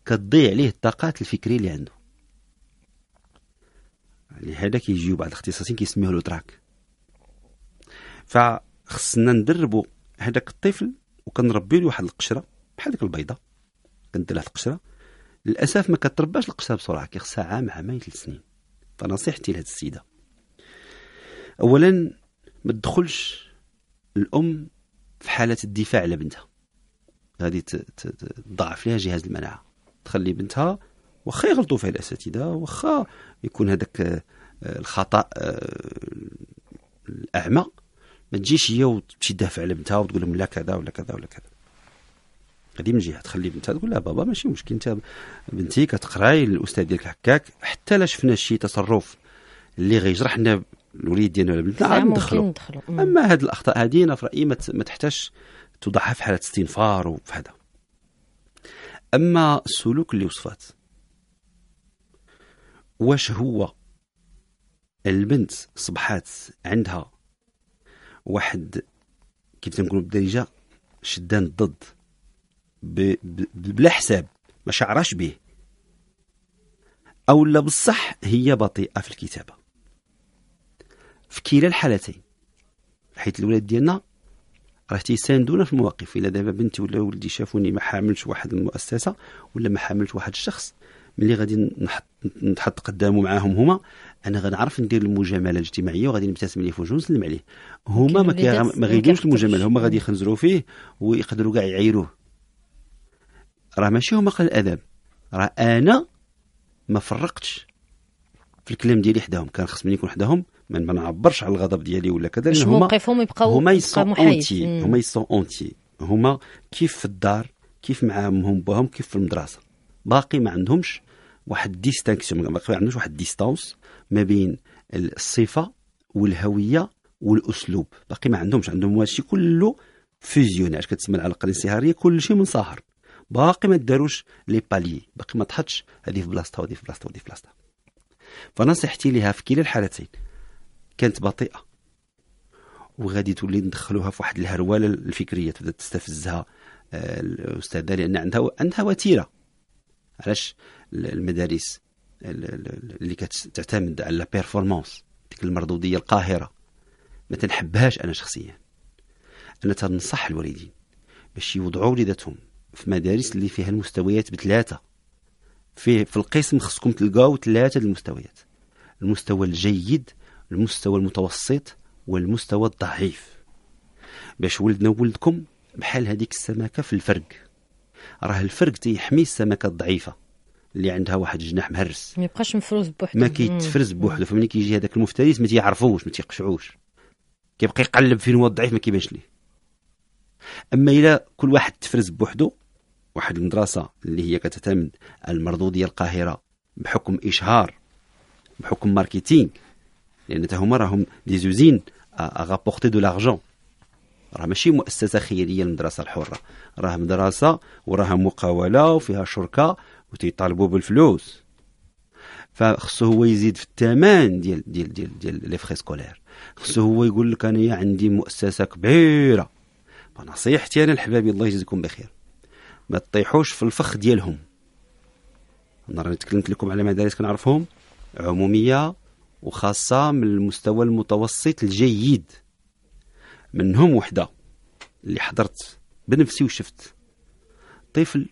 كتضيع عليه الطاقات الفكرية اللي عنده لهذا كيجيو بعض الاختصاصيين كيسميوه الادراك فخصنا ندربو هذاك الطفل وكنربي له واحد القشره بحال ديك البيضه كندير لها القشره للاسف ما كترباش القشره بسرعه كيخصها عام عامين ثلاث سنين فنصيحتي لهاد السيده اولا ما تدخلش الام في حاله الدفاع على بنتها هذه تضعف لها جهاز المناعه تخلي بنتها واخا يغلطوا فيها الاساتذه واخا يكون هذاك آه، الخطا آه، الاعمى ما تجيش هي وتمشي تدافع على بنتها وتقول لهم لا كذا ولا كذا ولا كذا هذه من جهه تخلي بنتها تقول لها بابا ماشي مشكل انت بنتي كتقراي الاستاذ ديالك هكاك حتى لا شفنا شي تصرف اللي غيجرحنا الوليد ديالنا ولا بنتنا عاد ندخلوا اما هذه الاخطاء هذه انا في رايي ما تحتاجش توضعها في حاله استنفار وفي هذا اما السلوك اللي وصفات واش هو البنت صبحات عندها واحد كيف تنقولوا بالدارجه شدان الضد بلا حساب ما شعراش به او لا بصح هي بطيئه في الكتابه في كلا الحالتين حيت الولاد ديالنا راه تيساندونا في المواقف الا دابا بنتي ولا ولدي شافوني ما حاملش واحد المؤسسه ولا ما حاملش واحد الشخص ملي غادي نحط نتحط قدامه معاهم هما انا غنعرف ندير المجامله الاجتماعيه وغادي نبتسم ليه في وجهه ونسلم عليه هما ما غيديروش المجامله هما غادي يخنزروا فيه ويقدروا كاع يعيروه راه ماشي هما قال الادب راه انا ما فرقتش في الكلام ديالي حداهم كان خصني نكون حداهم من ما نعبرش على الغضب ديالي ولا كذا لان هما موقفهم يبقاو هما يسون اونتي هما يسون اونتي هما كيف في الدار كيف مع امهم باهم كيف في المدرسه باقي ما عندهمش واحد ديستانكسيون باقي ما عندهمش واحد ديستانس ما بين الصفه والهويه والاسلوب باقي ما عندهمش عندهم هادشي كله فيزيوناج كتسمى العلاقه الانصهاريه كلشي منصهر باقي ما داروش لي بالي باقي ما تحطش هذه في بلاصتها وهذه في بلاصتها وهذه في بلاصتها فنصيحتي لها في كلا الحالتين كانت بطيئه وغادي تولي ندخلوها في واحد الهرولة الفكرية تبدا تستفزها آه، الأستاذة لأن عندها عندها وتيرة علاش المدارس اللي كتعتمد على بيرفورمانس ديك المردودية القاهرة ما تنحبهاش أنا شخصيا أنا تنصح الوالدين باش يوضعوا وليداتهم في مدارس اللي فيها المستويات بثلاثة في في القسم خصكم تلقاو ثلاثة المستويات المستوى الجيد المستوى المتوسط والمستوى الضعيف باش ولدنا وولدكم بحال هذيك السمكة في الفرق راه الفرق تيحمي السمكة الضعيفة اللي عندها واحد الجناح مهرس ما يبقاش مفروز بوحدو ما كيتفرز بوحدو فملي كيجي هذاك المفترس ما تيعرفوش ما تيقشعوش كيبقى يقلب فين هو الضعيف ما كيبانش ليه اما الا كل واحد تفرز بوحدو واحد المدرسه اللي هي كتعتمد المردوديه القاهره بحكم اشهار بحكم ماركتينغ لأن هما راهم لي زوزين أغابورتي دو لارجون راه ماشي مؤسسة خيرية المدرسة الحرة راه مدرسة وراها مقاولة وفيها شركة وتيطالبوا بالفلوس فخصو هو يزيد في الثمن ديال ديال ديال ديال لي فخي سكولير خصو هو يقول لك انايا عندي مؤسسه كبيره فنصيحتي انا لحبابي الله يجزيكم بخير ما تطيحوش في الفخ ديالهم انا راني تكلمت لكم على مدارس كنعرفهم عموميه وخاصة من المستوى المتوسط الجيد منهم وحدة اللي حضرت بنفسي وشفت طفل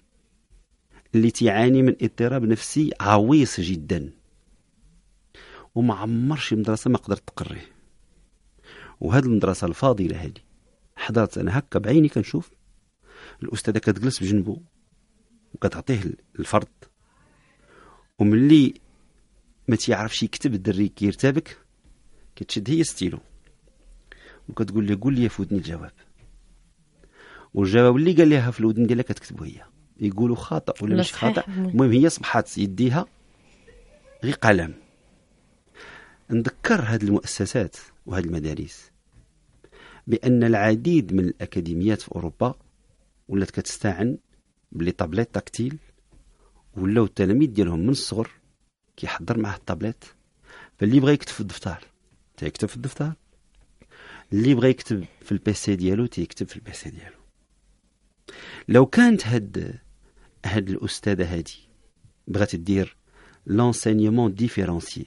اللي تعاني من اضطراب نفسي عويص جدا وما شي مدرسة ما قدرت تقريه وهاد المدرسة الفاضلة هذه حضرت أنا هكا بعيني كنشوف الأستاذة كتجلس بجنبه وكتعطيه الفرد وملي ما تيعرفش يكتب الدري كيرتابك كتشد هي ستيلو وكتقول له قول لي في ودني الجواب والجواب اللي قال لها في الودن ديالها كتكتبو هي يقولوا خاطئ ولا مش خاطئ المهم هي صبحات يديها غير قلم نذكر هذه المؤسسات وهذه المدارس بأن العديد من الأكاديميات في أوروبا ولات كتستعن بلي طابليت تاكتيل ولاو التلاميذ ديالهم من الصغر كيحضر معاه الطابليت فاللي بغى يكتب في الدفتر تيكتب في الدفتر اللي بغى يكتب في البيسي ديالو تيكتب في البيسي ديالو لو كانت هاد هاد الاستاذه هادي بغات دير لونسينيومون ديفيرونسي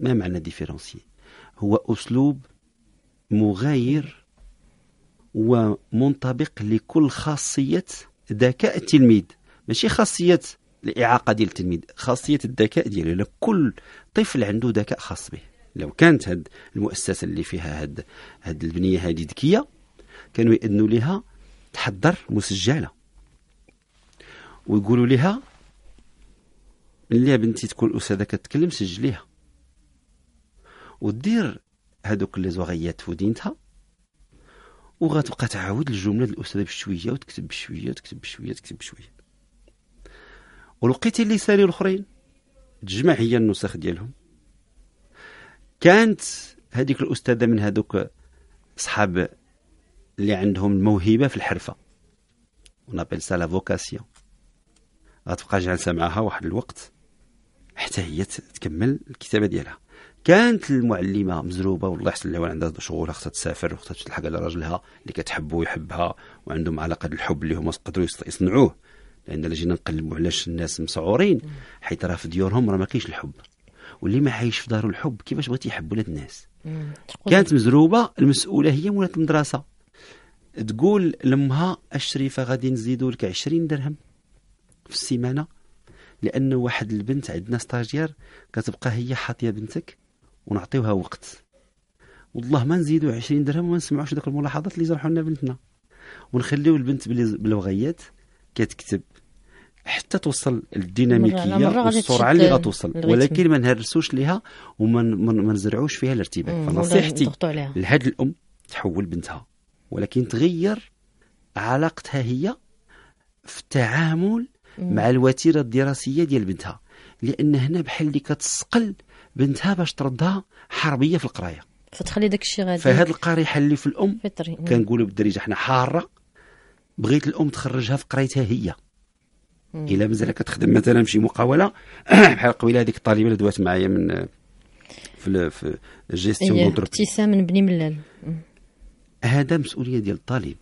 ما معنى ديفيرونسي هو اسلوب مغاير ومنطبق لكل خاصيه ذكاء التلميذ ماشي خاصيه الاعاقه ديال التلميذ خاصيه الذكاء ديالو كل طفل عنده ذكاء خاص به لو كانت هاد المؤسسه اللي فيها هاد هاد البنيه هذه ذكيه كانوا يأذنوا لها تحضر مسجله ويقولوا لها ملي بنتي تكون الاستاذه كتكلم سجليها ودير هادوك لي زوغيات في ودينتها وغتبقى تعاود الجمله ديال الاستاذه بشويه وتكتب بشويه وتكتب بشويه وتكتب بشويه ولقيتي اللي ساري الاخرين تجمع هي النسخ ديالهم كانت هذيك الاستاذه من هذوك صحاب اللي عندهم الموهبه في الحرفه ونابل سا لا فوكاسيون غتبقى جالسه معاها واحد الوقت حتى هي تكمل الكتابه ديالها كانت المعلمه مزروبه والله يحسن لها عندها شغل خاصها تسافر تشد تلحق على راجلها اللي كتحبه ويحبها وعندهم علاقه الحب اللي هما قدروا يصنعوه لان جينا نقلبوا علاش الناس مسعورين حيت راه في ديورهم راه ما كاينش الحب واللي ما عايش في دارو الحب كيفاش بغيت يحب ولاد الناس كانت مزروبه المسؤوله هي مولات المدرسه تقول لامها الشريفه غادي نزيدوا لك 20 درهم في السيمانه لانه واحد البنت عندنا ستاجير كتبقى هي حاطيه بنتك ونعطيوها وقت والله ما نزيدوا 20 درهم وما نسمعوش ذوك الملاحظات اللي جرحوا لنا بنتنا ونخليو البنت بالوغيات كتكتب حتى توصل الديناميكيه والسرعه اللي غتوصل ولكن ما نهرسوش ليها وما نزرعوش فيها الارتباك فنصيحتي لهاد الام تحول بنتها ولكن تغير علاقتها هي في التعامل مع الوتيره الدراسيه ديال بنتها لان هنا بحال اللي كتسقل بنتها باش تردها حربيه في القرايه فتخلي داك الشيء غادي فهاد القريحه اللي في الام كنقولوا بالدريجه حنا حاره بغيت الام تخرجها في قرايتها هي الا مازال كتخدم مثلا في شي مقاوله بحال قبيله هذيك الطالبه اللي دوات معايا من في في جيستيون ابتسام من بني ملال هذا مسؤوليه ديال الطالب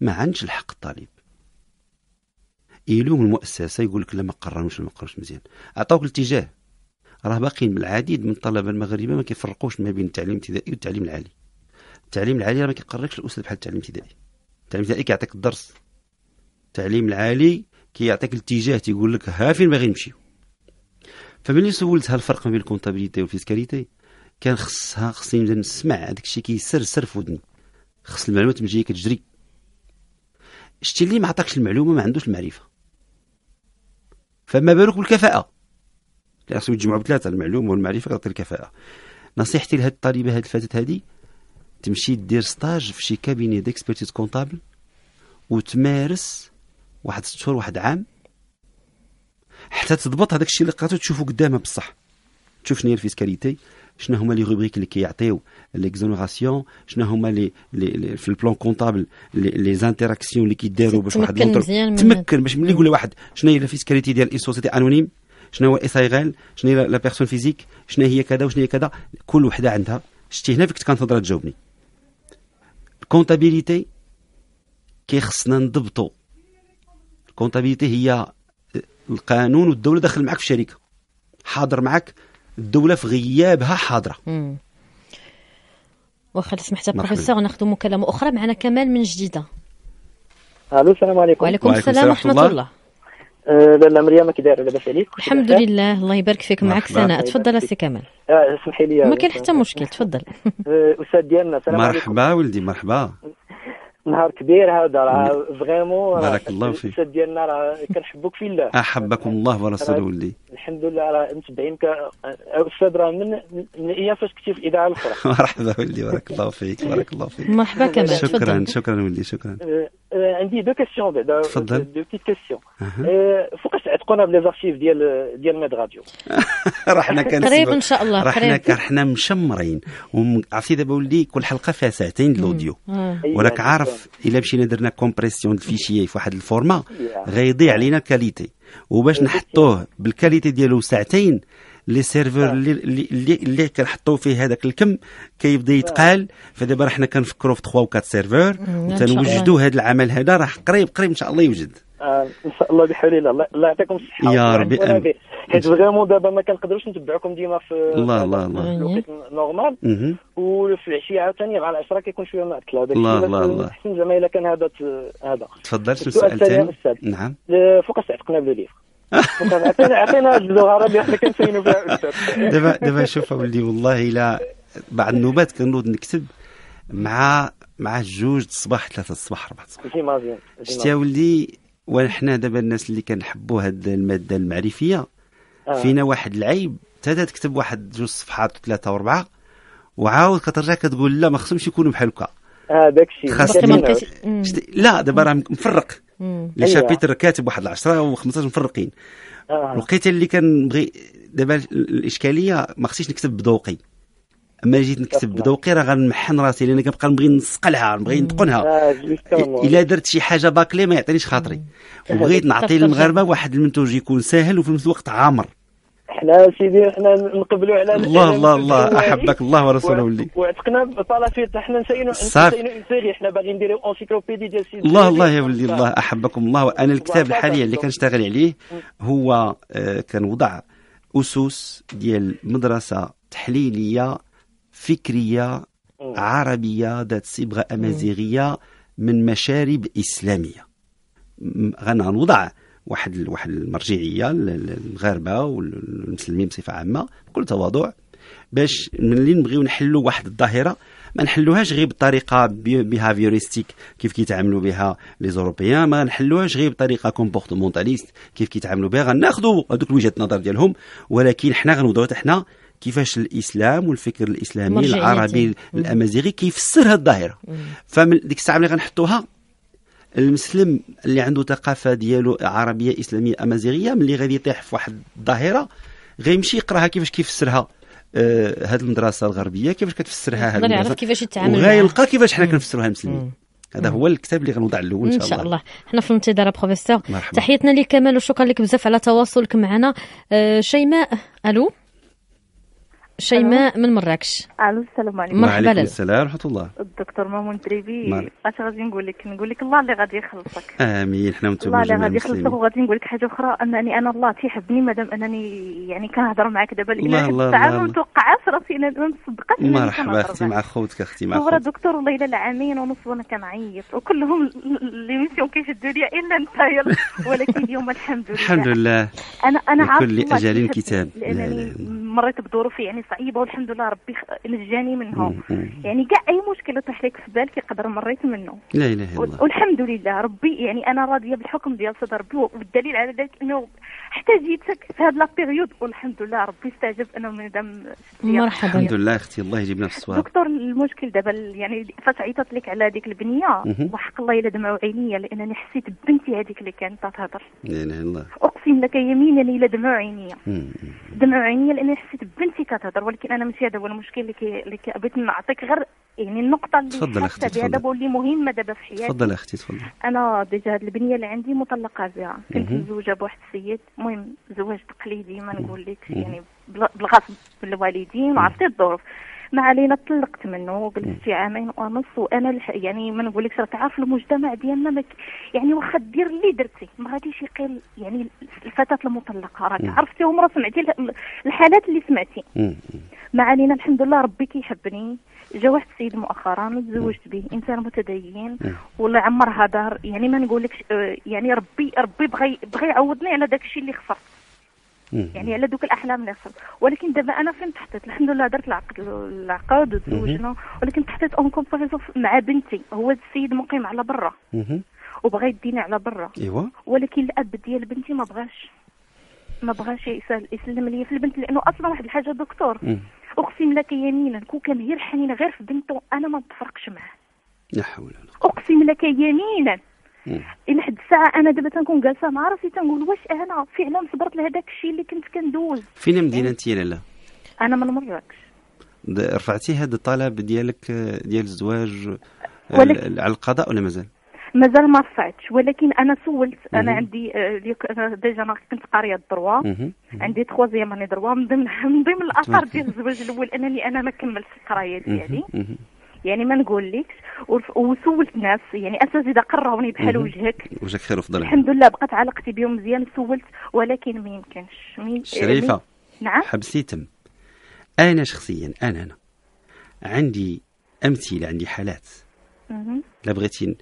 ما عندش الحق الطالب يلوم المؤسسه يقول لك لا ما قرروش ما قرروش مزيان عطاوك الاتجاه راه باقيين العديد من الطلبه المغاربه ما كيفرقوش ما بين التعليم الابتدائي والتعليم العالي التعليم العالي راه ما كيقركش الاستاذ بحال التعليم الابتدائي التعليم الابتدائي كيعطيك الدرس التعليم العالي كيعطيك الاتجاه تيقول لك ها فين باغي نمشيو فملي سولت الفرق ما بين الكونتابيليتي والفيسكاليتي كان خصها خصني نبدا نسمع هذاك الشيء كيسر سر في ودني خص المعلومات من جهه كتجري شتي اللي ما عطاكش المعلومه ما عندوش المعرفه فما بالك بالكفاءه خصو يتجمعوا بثلاثه المعلومه والمعرفه كتعطي الكفاءه نصيحتي لهاد الطالبه هاد الفتاه هادي تمشي دير ستاج في شي كابيني ديكسبيرتيز كونطابل وتمارس واحد ست شهور واحد عام حتى تضبط هذاك الشيء اللي قراتو تشوفو قدامها بصح تشوف شنو هي الفيسكاليتي شنو هما لي روبريك اللي كيعطيو ليكزونوراسيون شنو هما لي في البلان كونطابل لي زانتيراكسيون اللي كيداروا باش واحد تمكن تمكن باش ملي يقول واحد شنو هي الفيسكاليتي ديال اي سوسيتي انونيم شنو هو اس اي شنو هي لا بيرسون فيزيك شنو هي كذا وشنو هي كذا كل وحده عندها شتي هنا فيك كنت تهضر تجاوبني الكونتابيليتي كيخصنا نضبطو الكونتابيليتي هي القانون والدوله داخل معك في الشركه حاضر معك الدوله في غيابها حاضره واخا سمحت بروفيسور ناخذ مكالمه اخرى معنا كمال من جديده الو السلام عليكم وعليكم السلام ورحمه الله, الله. آه، لاله مريم كي دايره لاباس عليك الحمد لله الله يبارك فيك معك سناء تفضل اسي كمال آه، اسمحي لي ما كاين آه، حتى مشكل تفضل استاذ ديالنا عليكم مرحبا ولدي مرحبا نهار كبير هذا راه فريمون بارك الله فيك الاستاذ ديالنا راه كنحبوك في الله احبكم الله ورسوله ولي الحمد لله راه متبعينك استاذ راه من من ايام فاش كنتي في الاذاعه الاخرى مرحبا ولي بارك الله فيك بارك الله فيك مرحبا كمان شكرا شكرا ولي شكرا أه، أه، عندي دو كيستيون بعدا تفضل دو بيت كيستيون فوقاش تعتقونا بليزارشيف ديال ديال ميد راديو راه حنا قريب ان شاء الله راه حنا مشمرين عرفتي دابا ولدي كل حلقه فيها ساعتين الاوديو أه. وراك عارف بزاف الا مشينا درنا كومبريسيون الفيشيه في واحد الفورما غيضيع علينا كاليتي وباش نحطوه بالكاليتي ديالو ساعتين لي سيرفور اللي اللي اللي كنحطوا فيه هذاك الكم كيبدا يتقال فدابا راه حنا كنفكروا في 3 و 4 سيرفور وتنوجدوا هذا العمل هذا راه قريب قريب ان شاء الله يوجد آه، ان شاء الله بحول الله الله يعطيكم الصحه يا ربي حيت فريمون دابا ما كنقدروش نتبعكم ديما في الله الله الله نورمال وفي العشيه عاوتاني مع العشره كيكون شويه معطل هذاك الله الله الله احسن زعما الا كان هذا هذا تفضل سؤال ثاني نعم آه، فوق تعتقنا بلو ليفر عطينا عطينا الزهره اللي حنا كنسينو فيها دابا دابا شوف اولدي والله الا بعض النوبات كنوض نكتب مع مع جوج الصباح ثلاثة الصباح أربعة الصباح شتي يا ولدي ونحن دابا الناس اللي كنحبوا هاد الماده المعرفيه آه. فينا واحد العيب تاتا تكتب واحد جوج صفحات ثلاثه واربعه وعاود كترجع كتقول لا ما خصهمش يكونوا بحال هكا هذاك الشيء خاص لا دابا راه مفرق لي أيوة. شابيتر كاتب واحد 10 و15 مفرقين آه. الوقيته اللي كنبغي دابا الاشكاليه ما خصنيش نكتب بذوقي اما جيت نكتب بذوقي راه غنمحن راسي لان كنبقى نبغي نسقلها نبغي نتقنها آه، الا درت شي حاجه باكلي ما يعطينيش خاطري وبغيت نعطي للمغاربه واحد المنتوج يكون ساهل وفي نفس الوقت عامر حنا سيدي حنا نقبلوا على الله الله الله احبك الله ورسوله ولي وعتقنا بطلافيط حنا نسينا نسينا انسيغي حنا باغيين نديرو اونسيكلوبيدي ديال سيدي الله الله يا ولي الله احبكم الله انا الكتاب الحالي اللي كنشتغل عليه هو آه، كنوضع اسس ديال مدرسه تحليليه فكرية عربية ذات صبغة أمازيغية من مشارب إسلامية غنوضع واحد واحد المرجعيه للمغاربه والمسلمين بصفه عامه بكل تواضع باش ملي نبغيو نحلوا واحد الظاهره ما نحلوهاش غير بطريقه بيهافيوريستيك كيف كيتعاملوا بها لي زوروبيان ما نحلوهاش غير بطريقه كومبورتمونتاليست كيف كيتعاملوا بها غناخذوا هذوك وجهه النظر ديالهم ولكن حنا غنوضعوا حنا كيفاش الاسلام والفكر الاسلامي العربي الامازيغي كيفسر الظاهره فمن ديك الساعه ملي غنحطوها المسلم اللي عنده ثقافه ديالو عربيه اسلاميه امازيغيه ملي غادي يطيح في واحد الظاهره غيمشي يقراها كيفاش كيفسرها آه المدرسه الغربيه كيفاش كتفسرها هذه المدرسه كيفاش يتعامل وغيلقى كيفاش حنا كنفسروها المسلمين هذا هو الكتاب اللي غنوضع الاول ان شاء الله ان شاء الله حنا في الانتظار بروفيسور تحياتنا لك كمال وشكرا لك بزاف على تواصلك معنا آه شيماء الو شيماء من مراكش الو السلام عليكم مرحبا وعليكم السلام ورحمه الله الدكتور مامون تريبي اش غادي نقول لك نقول لك الله اللي غادي يخلصك امين حنا وانتم الله اللي غادي يخلصك وغادي نقول لك حاجه اخرى انني انا الله تيحبني مادام انني يعني كنهضر معك دابا الاله واحد الساعه ما متوقعه راسي انا مصدقاش مرحبا اختي مع خوتك اختي مع خوتك دكتور والله الا العامين ونص وانا كنعيط وكلهم اللي ميسيون كيشدوا لي الا انت ولكن اليوم الحمد لله الحمد لله انا انا عارف كل اجل كتاب لانني مريت بظروف يعني صعيبه والحمد لله ربي نجاني منهم يعني كاع اي مشكله طيح لك في بالك يقدر مريت منه لا اله الا الله والحمد لله ربي يعني انا راضيه بالحكم ديال صدر ربي والدليل على ذلك انه حتى جيتك في هذا لابيريود والحمد لله ربي استجاب انا من دم مرحبا الحمد لله اختي الله يجيبنا في الصواب دكتور المشكل دابا يعني فاش عيطت لك على هذيك البنيه وحق الله الا دمعوا عينيا لانني حسيت بنتي هذيك اللي كانت تهضر لا اله الا الله اقسم لك يمينا الا دمعوا عينيا دمعوا عينيا لانني حسيت بنتي كتهضر نهضر ولكن انا ماشي هذا هو المشكل اللي كي اللي بغيت نعطيك غير يعني النقطه اللي تفضل اختي تفضل واللي مهمه دابا في حياتي تفضل اختي تفضل انا ديجا هذه البنيه اللي عندي مطلقه بها كنت مزوجه بواحد السيد المهم زواج تقليدي ما نقول لك يعني بالغصب بالوالدين الوالدين وعرفتي الظروف ما علينا طلقت منه وجلست شي عامين ونص وانا يعني ما نقولكش راك عارف المجتمع ديالنا يعني واخا دير اللي درتي ما غاديش يقيل يعني الفتاه المطلقه راك عرفتي ومرة سمعتي الحالات اللي سمعتي ما علينا الحمد لله ربي كيحبني جا واحد السيد مؤخرا تزوجت به انسان متدين والله عمرها دار يعني ما نقولكش آه، يعني ربي ربي بغى بغى يعوضني على داك الشيء اللي خسرت يعني على دوك الاحلام نفسهم ولكن دابا انا فين تحطيت الحمد لله درت العقد العقد وتزوجنا ولكن تحطيت اون كومباريزون مع بنتي هو السيد مقيم على برا وبغى يديني على برا ايوا ولكن الاب ديال بنتي ما بغاش ما بغاش يسلم لي في البنت لانه اصلا واحد الحاجه دكتور اقسم لك يمينا كون كان غير حنين غير في بنته انا ما نتفرقش معاه لا حول ولا قوه اقسم لك يمينا الى حد الساعه انا دابا تنكون جالسه مع راسي تنقول واش انا فعلا صبرت لهذاك الشيء اللي كنت كندوز فين المدينه انت يا لاله انا من مراكش رفعتي هذا الطلب ديالك ديال الزواج على القضاء ولا مازال مازال ما رفعتش ولكن انا سولت انا مم. عندي آه، ديجا انا كنت قاريه الدروا عندي تخوازيام اني دروا من ضمن من ضمن الاثار طيب. ديال الزواج الاول انني انا ما كملتش القرايه ديالي مم. مم. يعني ما نقول لك وسولت ناس يعني اساتذه قروني بحال وجهك وجهك خير وفضل الحمد لله بقات علاقتي بهم مزيان سولت ولكن ما يمكنش شريفه نعم نعم حبسيتم انا شخصيا انا انا عندي امثله عندي حالات لا بغيتي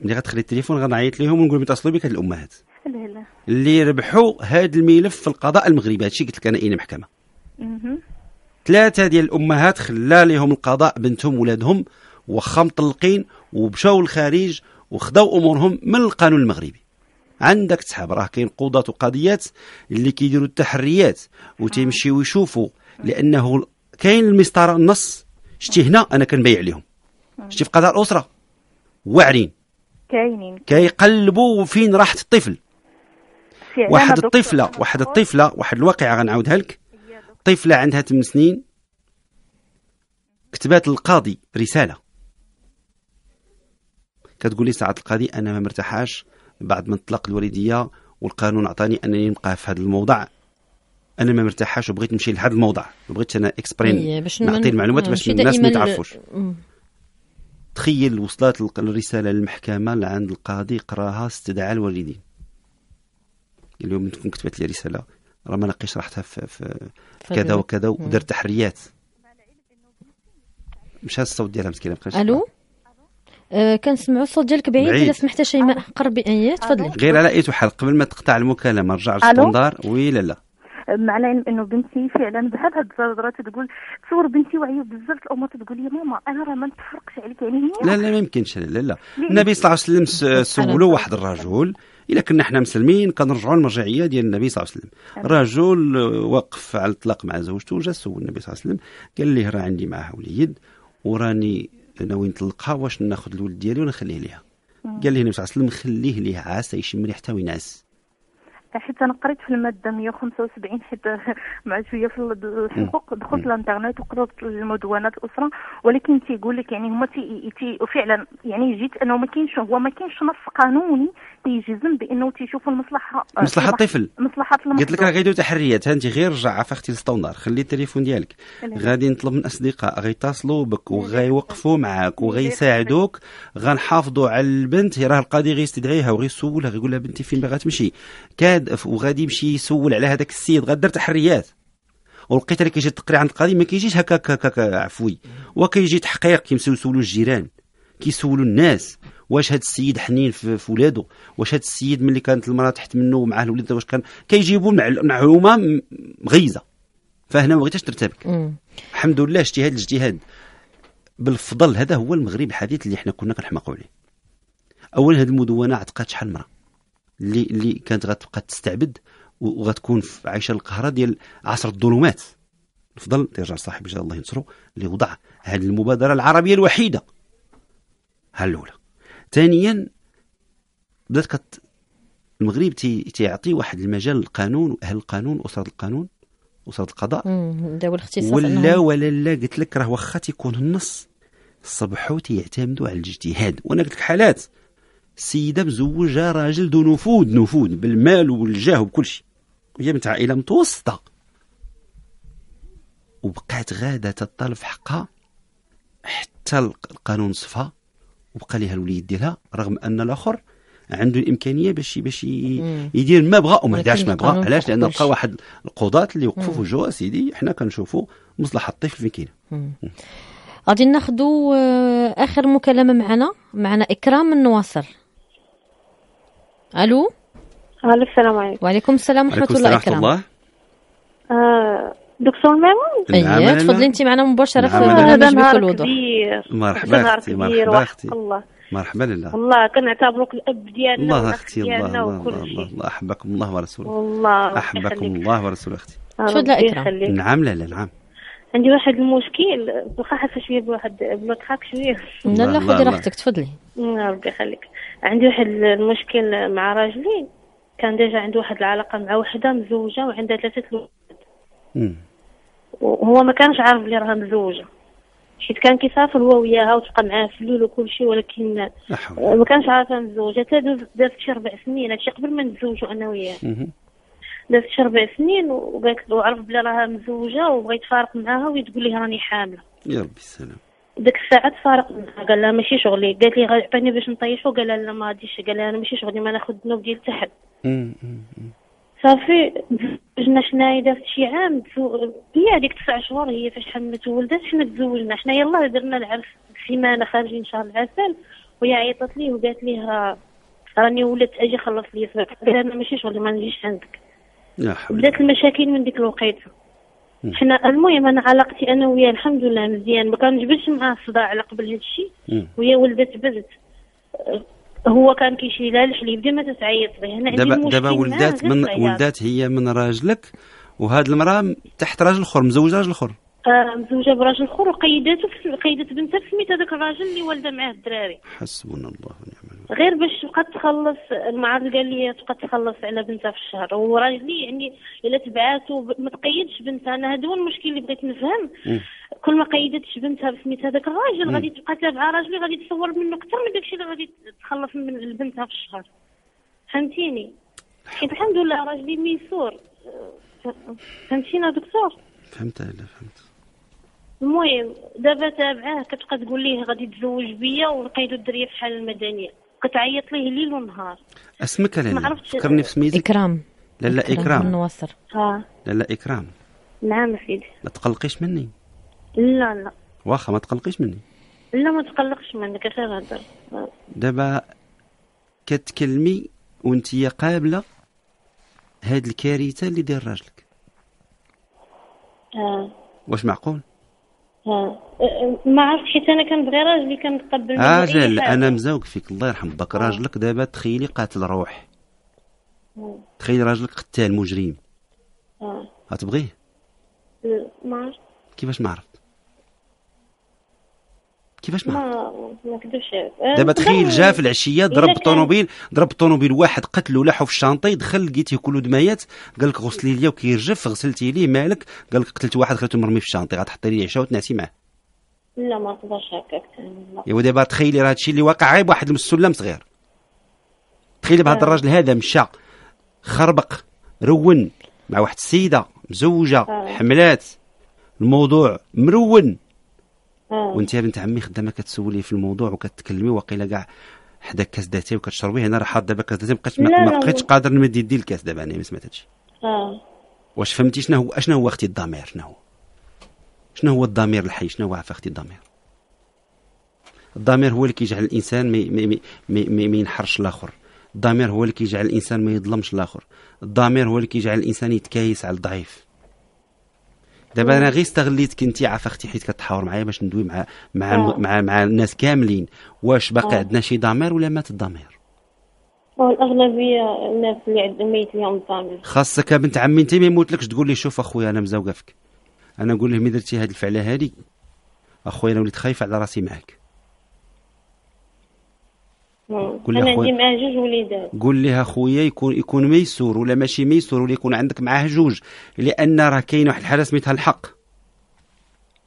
ملي غتخلي التليفون غنعيط لهم ونقول لهم اتصلوا بك هاد الامهات لا لا اللي ربحوا هذا الملف في القضاء المغربي هادشي قلت لك انا اين محكمه ثلاثه ديال الامهات خلا لهم القضاء بنتهم ولادهم وخا مطلقين ومشاو للخارج وخداو امورهم من القانون المغربي عندك تحب راه كاين قضاة وقضيات اللي كيديروا التحريات وتيمشيو ويشوفوا لانه كاين المسطره النص شتي هنا انا كنبيع لهم شتي في قضاء الاسره واعرين كاينين كيقلبوا فين راحت الطفل واحد الطفله واحد الطفله واحد الواقعه غنعاودها لك طفلة عندها 8 سنين كتبات القاضي رسالة كتقول لي ساعة القاضي أنا ما مرتاحاش بعد ما انطلق الوالدية والقانون عطاني أنني نبقى في هذا الموضع انا ما مرتاحاش وبغيت نمشي لهذا الموضع ما بغيتش انا اكسبرين إيه، نعطي المعلومات باش آه، الناس ما يتعرفوش تخيل وصلت الرساله للمحكمه لعند القاضي قراها استدعى الوالدين اليوم كتبت لي رساله راه ما نقيش راحتها في, في كذا وكذا ودار تحريات مشى الصوت ديالها مسكينه ما الو أه كنسمعوا الصوت ديالك بعيد الا سمحت شيماء قربي اييه تفضلي غير على اي حال قبل ما تقطع المكالمه رجع للطندار وي لا لا مع العلم انه بنتي فعلا بحال هاد الزرزره تقول تصور بنتي واعيه بزاف الامور تقول لي ماما انا راه ما نتفرقش عليك يعني لا لا ما يمكنش لا لا النبي صلى الله عليه وسلم سولوا واحد الرجل الا كنا حنا مسلمين كنرجعوا للمرجعيه ديال النبي صلى الله عليه وسلم رجل وقف على الطلاق مع زوجته جا سول النبي صلى الله عليه وسلم قال ليه راه عندي معها وليد وراني ناوي نطلقها واش ناخذ الولد ديالي ونخليه ليها آه. قال ليه النبي صلى الله عليه وسلم خليه ليه عسى يشم ريحتها وينعس حيت انا قريت في الماده 175 حيت مع شويه في الحقوق دخلت الانترنت وقرات المدونات الاسره ولكن تيقول لك يعني هما تي, تي وفعلا يعني جيت انه ما كاينش هو ما كاينش نص قانوني تيجزم بانه تيشوفوا المصلحه آه، مصلحه الطفل مصلحه المصلحه قلت لك راه غيدو تحريات انت غير رجع عفاختي للسطونار خلي التليفون ديالك غادي نطلب من اصدقاء غيتصلوا بك وغيوقفوا معاك وغيساعدوك غنحافظوا على البنت راه القاضي غيستدعيها وغيسولها غيقول لها بنتي فين باغا تمشي كاد غاد وغادي يمشي يسول على هذاك السيد غدار تحريات ولقيت اللي كيجي التقرير عند القاضي ما كيجيش هكاك عفوي وكيجي تحقيق كيمشيو يسولوا الجيران كيسولوا الناس واش هذا السيد حنين في, في ولاده واش هذا السيد ملي كانت المراه تحت منه ومعاه الوليد واش كان كيجيبوا معلومه مغيزه فهنا ما بغيتش ترتبك الحمد لله اجتهاد الاجتهاد بالفضل هذا هو المغرب الحديث اللي حنا كنا كنحماقوا عليه اولا هذه المدونه عتقات شحال مرة اللي اللي كانت غتبقى تستعبد وغتكون عايشه القهره ديال عصر الظلمات الفضل تيرجع صاحب جل الله ينصرو اللي وضع هذه المبادره العربيه الوحيده ها الاولى ثانيا بدات كت المغرب تي... تيعطي واحد المجال للقانون واهل القانون اسره القانون اسره القضاء داو الاختصاص ولا ولا لا قلت لك راه واخا تيكون النص صبحوا تيعتمدوا على الاجتهاد وانا قلت لك حالات سيدة مزوجة راجل ذو نفود نفود بالمال والجاه وكل شيء وهي بنت عائلة متوسطة وبقات غادة تطالب في حقها حتى القانون صفى وبقى ليها الوليد ديالها رغم ان الاخر عنده الامكانيه باش باش يدير ما بغى وما دارش ما بغى علاش لان لقى واحد القضاة اللي وقفوا في وجهه سيدي حنا كنشوفوا مصلحه الطفل فين كاينه غادي ناخذوا آه، اخر مكالمه معنا معنا اكرام من الو الو السلام عليكم وعليكم السلام ورحمه الله ورحمه الله آه دكتور ميمون ايوه تفضلي انت معنا مباشره في برنامج بكل وضوح مرحبا اختي مرحبا اختي الله مرحبا لله والله كنعتبروك الاب ديالنا الله اختي الله الله, الله, الله احبكم الله ورسوله والله احبكم الله ورسوله اختي آه، شو لا اكرام نعم لا لا نعم عندي واحد المشكل واخا حاسه شويه بواحد بلوكاك شويه لا لا خذي راحتك تفضلي آه، ربي يخليك عندي واحد المشكل مع راجلي كان ديجا عنده واحد العلاقه مع وحده مزوجه وعندها ثلاثه الولاد وهو ما كانش عارف بلي راها مزوجه حيت كان كيسافر هو وياها وتبقى معاه في اللول وكل شيء ولكن ما كانش عارف مزوجه حتى دازت شي ربع سنين هادشي قبل ما نتزوجوا انا وياه دازت شي ربع سنين وقالت وعرف بلي راها مزوجه وبغى يتفارق معاها وتقول لي راني حامله يا ربي السلام ديك الساعه تفارق قال لها ماشي شغلي قالت لي غيعطيني باش نطيحو قال لها لا ما غاديش قال لها انا ماشي شغلي ما ناخذ الذنوب ديال حتى حد صافي تزوجنا شناهي دازت شي عام هي هذيك تسع شهور هي فاش شحال ما حنا تزوجنا حنا الله درنا العرس سيمانه خارجين شهر العسل وهي عيطت لي وقالت لي ها راني ولدت اجي خلص لي قال انا ماشي شغلي ما نجيش عندك بدات المشاكل من ديك الوقيته حنا المهم انا علاقتي انا وياه الحمد لله مزيان ما كنجبدش معاه الصداع على قبل هذا الشيء وهي ولدت بنت هو كان كيشري لها الحليب ديما تتعيط به هنا دابا دابا ولدات من ولدات هي من راجلك وهاد المراه تحت راجل اخر مزوجه راجل اخر آه مزوجه براجل اخر وقيدته قيدت بنتها في سميت هذاك الراجل اللي والده معاه الدراري حسبنا الله ونعم غير باش تبقى تخلص المعرض قال لي تبقى تخلص على بنتها في الشهر وراجلي يعني الا تبعاته ما تقيدش بنتها انا هذا هو المشكل اللي بغيت نفهم كل ما قيدتش بنتها بسميت هذاك الراجل غادي تبقى تابعه راجلي غادي تصور منه اكثر من داكشي اللي غادي تخلص من بنتها في الشهر فهمتيني حيت الحمد لله راجلي ميسور فهمتينا دكتور فهمت انا فهمت المهم دابا تابعاه كتبقى تقول ليه غادي تزوج بيا ونقيدو الدريه في الحاله المدنيه كتعيط ليه ليل ونهار اسمك لالا فكرني في سميتك اكرام لا لا اكرام, من نواصر ها لا لا اكرام نعم سيدي ما تقلقيش مني لا لا واخا ما تقلقيش مني لا ما تقلقش منك غير هضر دابا كتكلمي وانت قابله هاد الكارثه اللي داير راجلك آه. واش معقول أه، أه، ما عرفت حيت انا كنبغي راجلي كنتقبل اجل آه، إيه، انا مزوق فيك الله يرحم باك راجلك دابا تخيلي قاتل روح تخيلي راجلك قتال مجرم اه غتبغيه ما عرفت كيفاش ما عرفت كيفاش ما ما كدبش أه، دابا تخيل جا في العشيه ضرب الطوموبيل ضرب الطوموبيل واحد قتلو لاحو في الشانطي دخل لقيتيه كلو دمايات قال لك غسلي ليا وكيرجف غسلتي ليه مالك قال لك قتلت واحد خليته مرمي في الشانطي غتحطي لي العشاء وتنعسي معاه لا ما نقدرش هكاك ايوا دابا تخيلي راه هادشي اللي واقع عيب واحد السلم صغير تخيلي بهذا آه. الراجل هذا مشى خربق رون مع واحد السيده مزوجه آه. حملات الموضوع مرون وانت يا بنت عمي خدامه كتسولي في الموضوع وكتكلمي وقيله كاع حدا كاس داتي وكتشربيه هنا راه حاط دابا كاس داتاي مابقيتش مابقيتش قادر نمد يدي الكاس دابا انا ما سمعت هادشي اه واش فهمتي شنو هو شنو هو اختي الضمير شنو هو شنو هو الضمير الحي شنو هو عفا اختي الضمير الضمير هو اللي كيجعل الانسان ما ينحرش الاخر الضمير هو اللي كيجعل الانسان ما يظلمش الاخر الضمير هو اللي كيجعل الانسان يتكايس على الضعيف دابا انا غير استغليتك انت عفختي حيت كتحاور معايا باش ندوي مع مع آه. مع, مع, الناس كاملين واش باقي آه. عندنا شي ضمير ولا مات الضمير والاغلبيه آه، الناس اللي ميت لهم ضمير خاصك بنت عمي انت ما يموتلكش تقول لي شوف اخويا انا مزوقفك انا نقول له مي درتي هاد الفعله هادي اخويا انا وليت خايف على راسي معاك قول لها انا جوج وليدات قول لها خويا يكون يكون ميسور ولا ماشي ميسور ولا يكون عندك معاه جوج لان راه كاين واحد الحاله سميتها الحق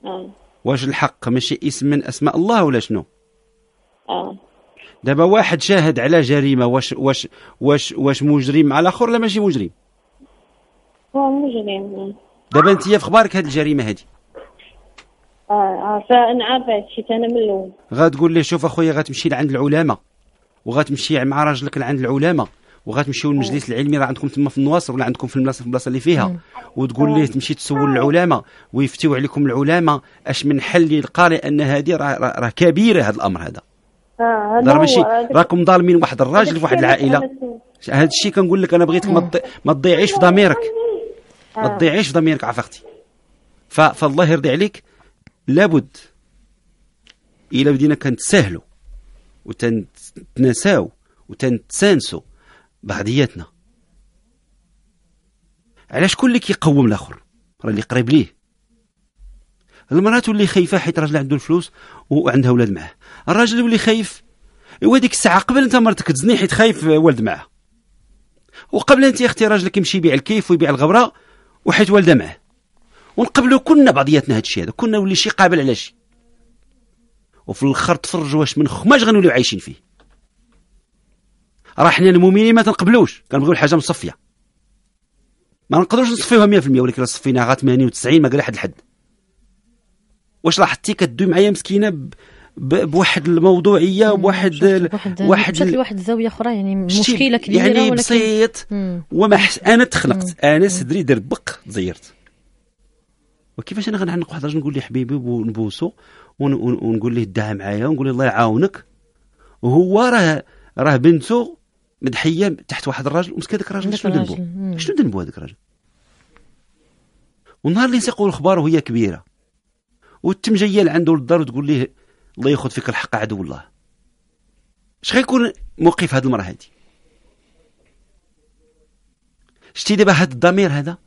اه واش الحق ماشي اسم من اسماء الله ولا شنو اه دابا واحد شاهد على جريمه واش واش واش واش مجرم على الاخر ولا ماشي مجرم هو مجرم دابا انت في اخبارك هذه الجريمه هذه اه عارفه انا عارفه شي انا من الاول غتقول ليه شوف اخويا غتمشي لعند العلماء وغتمشي يعني مع راجلك لعند العلماء وغتمشيو للمجلس العلمي راه عندكم تما في النواصر ولا عندكم في البلاصه في البلاصه اللي فيها وتقول ليه تمشي تسول العلماء ويفتيو عليكم العلماء اش من حل للقارئ ان هذه راه را كبيره هذا الامر هذا آه راه ماشي راكم ظالمين واحد الراجل في واحد العائله هذا الشيء كنقول لك انا بغيتك آه. ما تضيعيش في ضميرك ما تضيعيش في ضميرك عفاختي فالله يرضي عليك لابد الا بدينا كنتساهلوا وتن تنساو وتنتسانسو بعضياتنا علاش كل اللي كيقوم الاخر راه اللي قريب ليه المراه اللي خايفه حيت راجلها عنده الفلوس وعندها ولاد معاه الراجل اللي خايف وهذيك الساعه قبل انت مرتك تزني حيت خايف ولد معاه وقبل انت اختي راجلك يمشي يبيع الكيف ويبيع الغبره وحيت والده معاه ونقبلوا كنا بعضياتنا هذا الشيء هذا كنا ولي شي قابل على شي وفي الاخر تفرجوا واش من خماج غنوليو عايشين فيه راه حنا المؤمنين ما تنقبلوش كنبغيو الحاجه مصفيه ما نقدروش نصفيوها 100% ولكن الا صفيناها غا 98 ما قال حد الحد واش لاحظتي كدوي معايا مسكينه ب... بواحد الموضوعيه وبواحد ال... واحد ال... واحد الزاويه اخرى يعني مشكله كبيره يعني ولكن بسيط وما حس... انا تخلقت انا صدري دير بق تزيرت وكيفاش انا غنعنق واحد الراجل نقول له حبيبي ونبوسو ون... ون... ونقول له داها معايا ونقول له الله يعاونك وهو راه راه بنته مدحيه تحت واحد الراجل ومسك هذاك الراجل شنو ذنبو شنو ذنبو هذاك الراجل والنهار اللي نسيقوا الاخبار وهي كبيره وتم جايه لعنده للدار وتقول ليه الله ياخذ فيك الحق عدو الله اش غيكون موقف هذه المراه هذه شتي دابا هذا الضمير هذا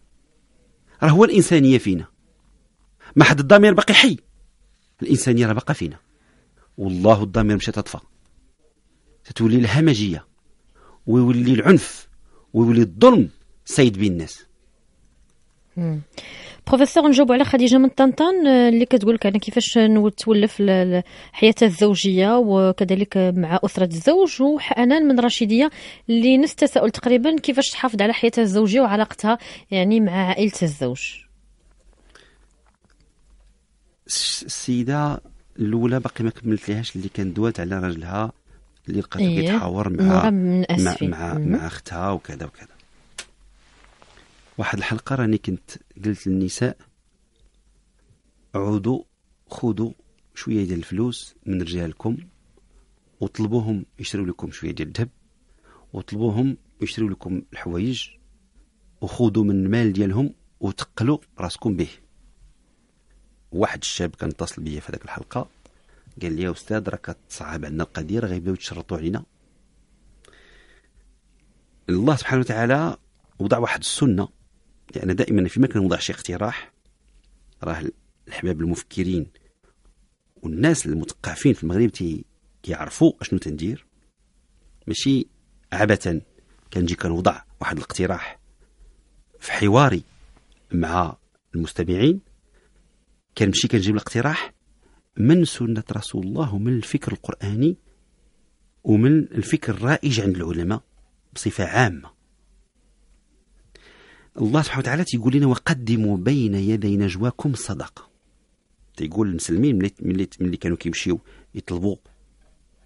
راه هو الانسانيه فينا ما حد الضمير باقي حي الانسانيه راه باقا فينا والله الضمير مشات تطفى تتولي الهمجيه ويولي العنف ويولي الظلم سيد بين الناس بروفيسور نجاوبوا على خديجه من طنطان آه، اللي كتقول لك انا كيفاش تولف حياتها الزوجيه وكذلك مع اسره الزوج وحنان من رشيديه اللي نستسأل تقريبا كيفاش تحافظ على حياتها الزوجيه وعلاقتها يعني مع عائله الزوج السيده الاولى باقي ما كملت لهاش اللي كان دوات على راجلها اللي لقاته إيه. كيتحاور مع مع مع, مع اختها وكذا وكذا واحد الحلقه راني كنت قلت للنساء عودوا خذوا شويه ديال الفلوس من رجالكم وطلبوهم يشريو لكم شويه ديال الذهب وطلبوهم يشريو لكم الحوايج وخذوا من المال ديالهم وتقلوا راسكم به واحد الشاب كان اتصل بيا في هذيك الحلقه قال لي يا استاذ راه كتصعب عندنا القضيه راه غيبداو يتشرطوا علينا الله سبحانه وتعالى وضع واحد السنه لان دائما فيما كنوضع شي اقتراح راه الحباب المفكرين والناس المثقفين في المغرب تي كيعرفوا اشنو تندير ماشي عبثا كنجي كنوضع واحد الاقتراح في حواري مع المستمعين كنمشي كنجيب الاقتراح من سنة رسول الله ومن الفكر القرآني ومن الفكر الرائج عند العلماء بصفة عامة الله سبحانه وتعالى تيقول لنا وقدموا بين يدي نجواكم صدقة تيقول المسلمين ملي ملي ملي كانوا كيمشيو يطلبوا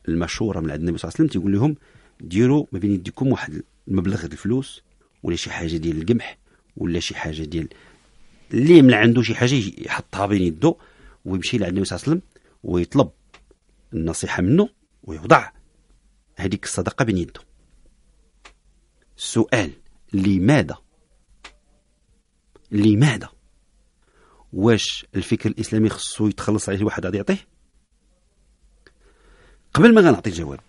المشورة من عند النبي صلى الله عليه وسلم تيقول لهم ديروا ما بين يديكم واحد المبلغ ديال الفلوس ولا شي حاجة ديال القمح ولا شي حاجة ديال اللي من عنده شي حاجة يحطها بين يدو ويمشي لعند النبي صلى الله عليه وسلم ويطلب النصيحه منه ويوضع هذيك الصدقه بين يده السؤال لماذا لماذا واش الفكر الاسلامي خصو يتخلص عليه واحد غادي يعطيه قبل ما غنعطي الجواب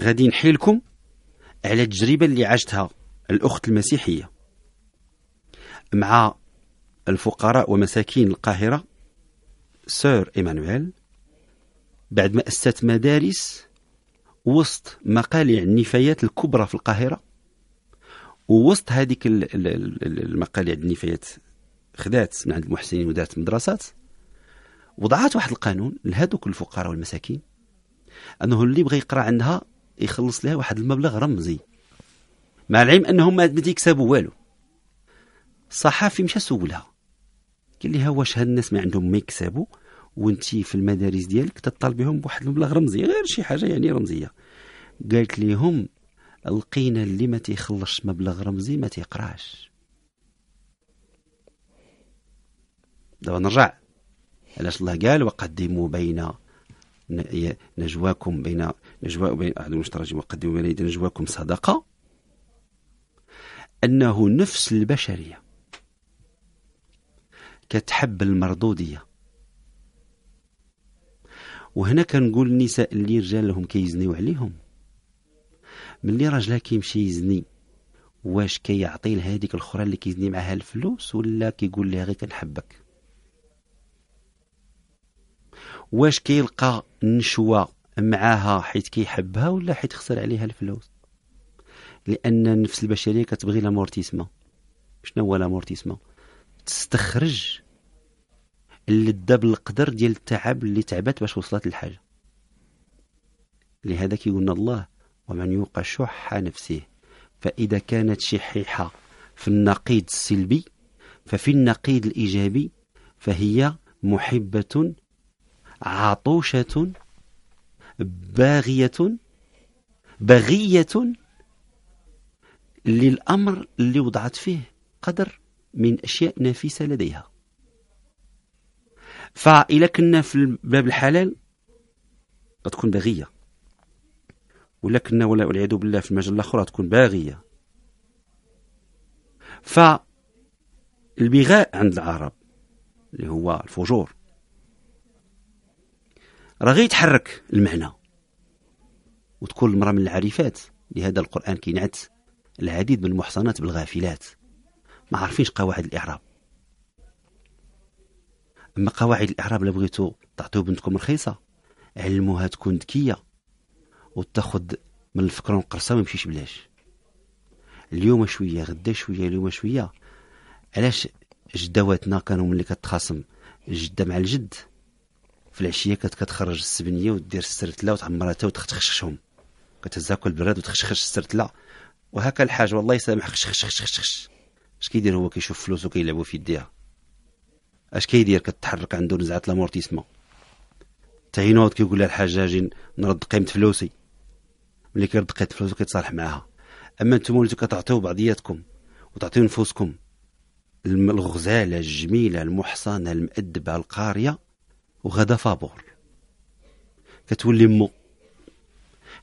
غادي نحيلكم على التجربه اللي عاشتها الاخت المسيحيه مع الفقراء ومساكين القاهرة سير إيمانويل بعد ما أسست مدارس وسط مقالع النفايات الكبرى في القاهرة ووسط هذيك المقالع النفايات خذات من عند المحسنين ودارت مدرسات وضعت واحد القانون لهذوك الفقراء والمساكين انه اللي بغى يقرا عندها يخلص لها واحد المبلغ رمزي مع العلم انهم ما يكسبوا والو الصحافي مشى سولها قال لها واش هاد الناس ما عندهم ما يكسبوا وانت في المدارس ديالك بهم بواحد المبلغ رمزي غير شي حاجه يعني رمزيه قالت لهم لقينا اللي ما تيخلصش مبلغ رمزي ما تيقراش دابا نرجع علاش الله قال وقدموا بين نجواكم بين نجوا بين احد الراجم وقدموا بين نجواكم صدقه انه نفس البشريه كتحب المردودية وهنا كنقول النساء اللي رجالهم كيزنيو عليهم ملي راجلها كيمشي يزني واش كيعطي لها هذيك الاخرى اللي كيزني معاها الفلوس ولا كيقول لها غير كنحبك واش كيلقى النشوه معاها حيت كيحبها ولا حيت خسر عليها الفلوس لان النفس البشريه كتبغي لامورتيسمون شنو هو لامورتيسمون تستخرج اللذه بالقدر ديال التعب اللي تعبت باش وصلت للحاجه لهذا كيقولنا الله ومن يوقع شح نفسه فاذا كانت شحيحه في النقيض السلبي ففي النقيض الايجابي فهي محبه عطوشه باغيه بغيه للامر اللي وضعت فيه قدر من أشياء نفيسة لديها فإذا كنا في باب الحلال غتكون باغية ولا كنا ولا والعياذ بالله في المجال الآخر غتكون باغية فالبغاء عند العرب اللي هو الفجور راه يتحرك المعنى وتكون المرأة من العارفات لهذا القرآن كينعت العديد من المحصنات بالغافلات ما عارفينش قواعد الاعراب اما قواعد الاعراب اللي بغيتو تعطيو بنتكم رخيصه علموها تكون ذكيه وتاخد من الفكره والقرصه ما يمشيش بلاش اليوم شويه غدا شويه اليوم شويه علاش جداواتنا كانوا ملي كتخاصم الجده مع الجد في العشيه كانت كتخرج السبنيه ودير السرتله وتعمرها وتخشخشهم كتهزها كل براد وتخشخش السرتله وهكا الحاج والله يسامح خش خش خش خش, خش. اش كيدير هو كيشوف فلوس وكيلعبو في يديها اش كيدير كتحرك عنده نزعه لامورتيسمون تا ينوض كيقول لها الحاجه نرد قيمه فلوسي ملي كيرد قيمه فلوسو كيتصالح معاها اما نتوما وليتو كتعطيو بعضياتكم وتعطيو نفوسكم الغزاله الجميله المحصنه المأدبة القاريه وغدا فابور كتولي مو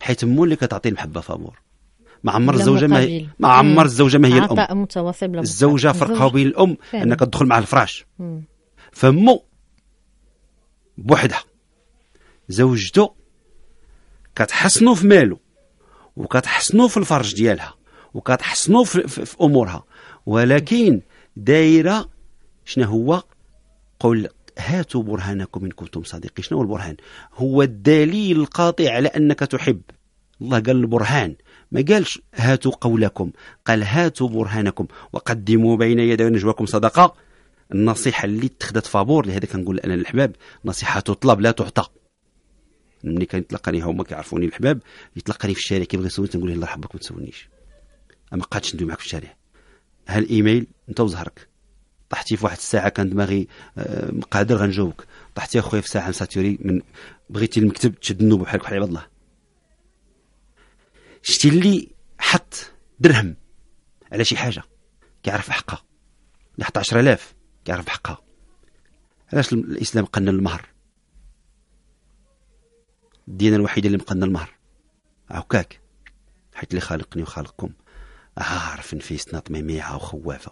حيت مو اللي كتعطي المحبه فابور ما عمر الزوجه ما هي ما عمر الزوجه ما هي الام الزوجه فرقها بين الام انها كتدخل مع الفراش فمو بوحدها زوجته كتحسنوا في مالو وكتحسنوا في الفرج ديالها وكتحسنوا في, في, في امورها ولكن دايره شنو هو قل هاتوا برهانكم ان كنتم صادقين شنو هو البرهان هو الدليل القاطع على انك تحب الله قال البرهان ما قالش هاتوا قولكم قال هاتوا برهانكم وقدموا بين يدي نجواكم صدقة النصيحة اللي اتخذت فابور لهذا كنقول أنا الأحباب نصيحة تطلب لا تعطى ملي كان يتلقاني هما كيعرفوني الحباب يتلقاني في الشارع كيبغي يسولني تنقول له الله يرحمك ما تسولنيش ما قعدتش ندوي معك في الشارع ها الايميل انت وزهرك طحتي في واحد الساعه كان دماغي آه، قادر غنجاوبك طحتي اخويا في ساعه مساتوري من بغيتي المكتب تشد النوبه بحالك بحال عباد الله شتي اللي حط درهم على شي حاجه كيعرف حقها اللي حط 10000 كيعرف حقها علاش الاسلام قنن المهر الديانه الوحيده اللي مقنن المهر هكاك حيت اللي خالقني وخالقكم عارف نفيس ناطمه وخوافه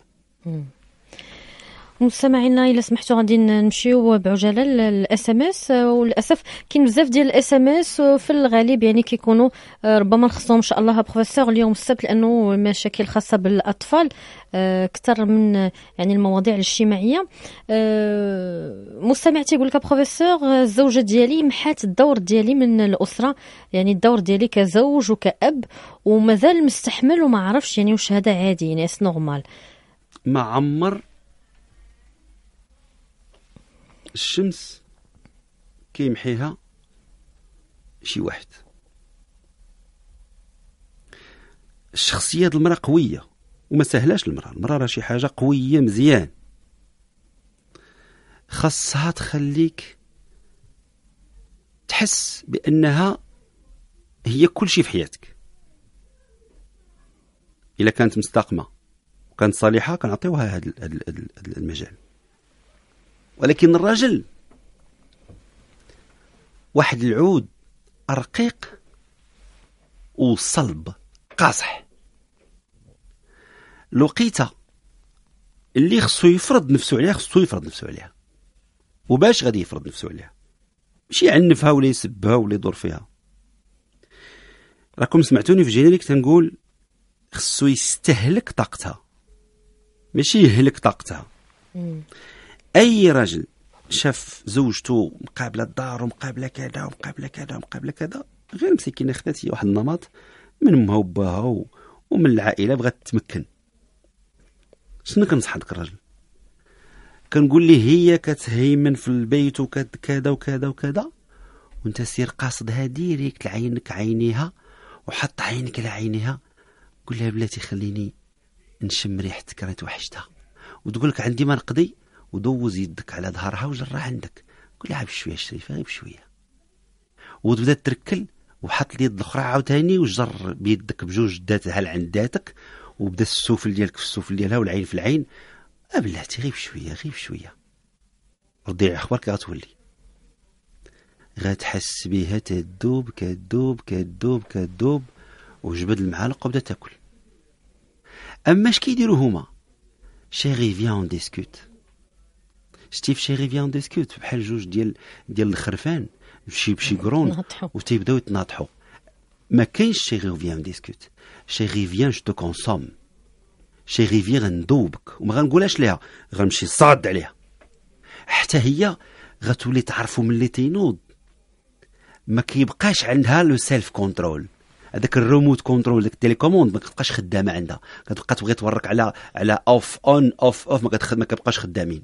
مستمعينا الى سمحتوا غادي نمشيو بعجاله للاس ام اس وللاسف كاين بزاف ديال الاس ام آه، اس وفي الغالب يعني كيكونوا آه، ربما نخصهم ان شاء الله بروفيسور اليوم السبت لانه مشاكل خاصه بالاطفال آه، اكثر من يعني المواضيع الاجتماعيه مستمع تيقول لك بروفيسور الزوجه ديالي محات الدور ديالي من الاسره يعني الدور ديالي كزوج وكاب ومازال مستحمل وما عرفش يعني واش هذا عادي يعني اس نورمال ما عمر الشمس كيمحيها شي واحد الشخصيه د المراه قويه وما سهلاش المراه المراه راه شي حاجه قويه مزيان خاصها تخليك تحس بانها هي كل شيء في حياتك الا كانت مستقمه وكانت صالحه كنعطيوها هذا المجال ولكن الرجل واحد العود رقيق وصلب قاصح لقيته اللي خصو يفرض نفسه عليها خصو يفرض نفسه عليها وباش غادي يفرض نفسه عليها ماشي يعنفها ولا يسبها ولا يدور فيها راكم سمعتوني في جينيريك تنقول خصو يستهلك طاقتها ماشي يهلك طاقتها اي راجل شاف زوجته مقابله الدار ومقابله كذا ومقابله كذا ومقابله كذا غير مسكينه خدات هي واحد النمط من امها وباها ومن العائله بغات تمكن شنو كنصح هذاك الراجل كنقول ليه هي كتهيمن في البيت وكذا وكذا وكذا وانت سير قاصدها ديريكت لعينك عينيها وحط عينك على عينيها قول لها بلاتي خليني نشم ريحتك راه توحشتها وتقول لك عندي ما نقضي ودوز يدك على ظهرها وجرها عندك قول لها بشويه الشريفه غير بشويه وتبدا تركل وحط اليد الاخرى عاوتاني وجر بيدك بجوج داتها لعند داتك وبدا السفل ديالك في السفل ديالها والعين في العين ابلاتي آه غير بشويه غير بشويه رضيع اخبارك غتولي غتحس بيها تدوب كدوب كدوب كدوب وجبد المعالق وبدا تاكل اما اش كيديروا هما شيغي فيا اون ديسكوت شتي شيري فيان ديسكوت بحال جوج ديال ديال الخرفان بشي بشي نعم، قرون وتيبداو يتناطحوا ما كاينش شيري فيان ديسكوت شيري فيان جو تو كونسوم شيري فيان غندوبك وما غنقولهاش ليها غنمشي صاد عليها حتى هي غتولي تعرفوا ملي تينوض ما كيبقاش عندها لو سيلف كونترول هذاك الريموت كونترول ديك التليكوموند ما كتبقاش خدامه عندها كتبقى تبغي تورك على على اوف اون اوف اوف ما, ما كتبقاش خدامين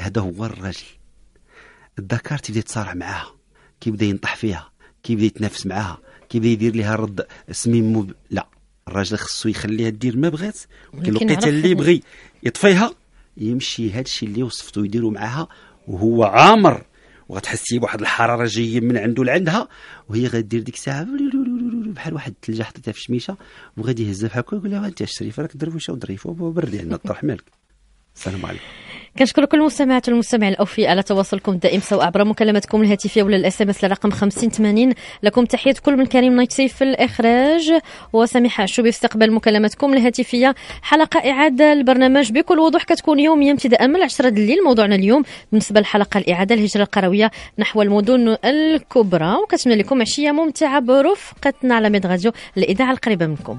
هذا هو الراجل الذكر تيبدا يتصارع معاها كيبدا ينطح فيها كيبدا يتنافس معاها كيبدا يدير لها رد سميم مب... لا الراجل خصو يخليها دير ما بغات ولكن الوقيته اللي يبغي يطفيها يمشي هذا الشيء اللي وصفته يديرو معاها وهو عامر وغتحسي بواحد الحراره جايه من عنده لعندها وهي غدير ديك الساعه بحال واحد الثلجه حطيتها في الشميشه وغادي يهزها بحال هكا يقول لها انت الشريفه راك درويشه وظريفه وبردي عندنا الطرح مالك السلام عليكم كنشكر كل المستمعات والمستمع الاوفياء على تواصلكم الدائم سواء عبر مكالماتكم الهاتفيه ولا الاس ام اس لرقم 80 لكم تحيه كل من كريم نايتسي في الاخراج وسامح الشوبي في استقبال مكالماتكم الهاتفيه حلقه اعاده البرنامج بكل وضوح كتكون يوميا ابتداء من 10 الليل موضوعنا اليوم بالنسبه للحلقه الاعاده الهجره القرويه نحو المدن الكبرى وكنتمنى لكم عشيه ممتعه برفقتنا على ميد غاديو الاذاعه القريبه منكم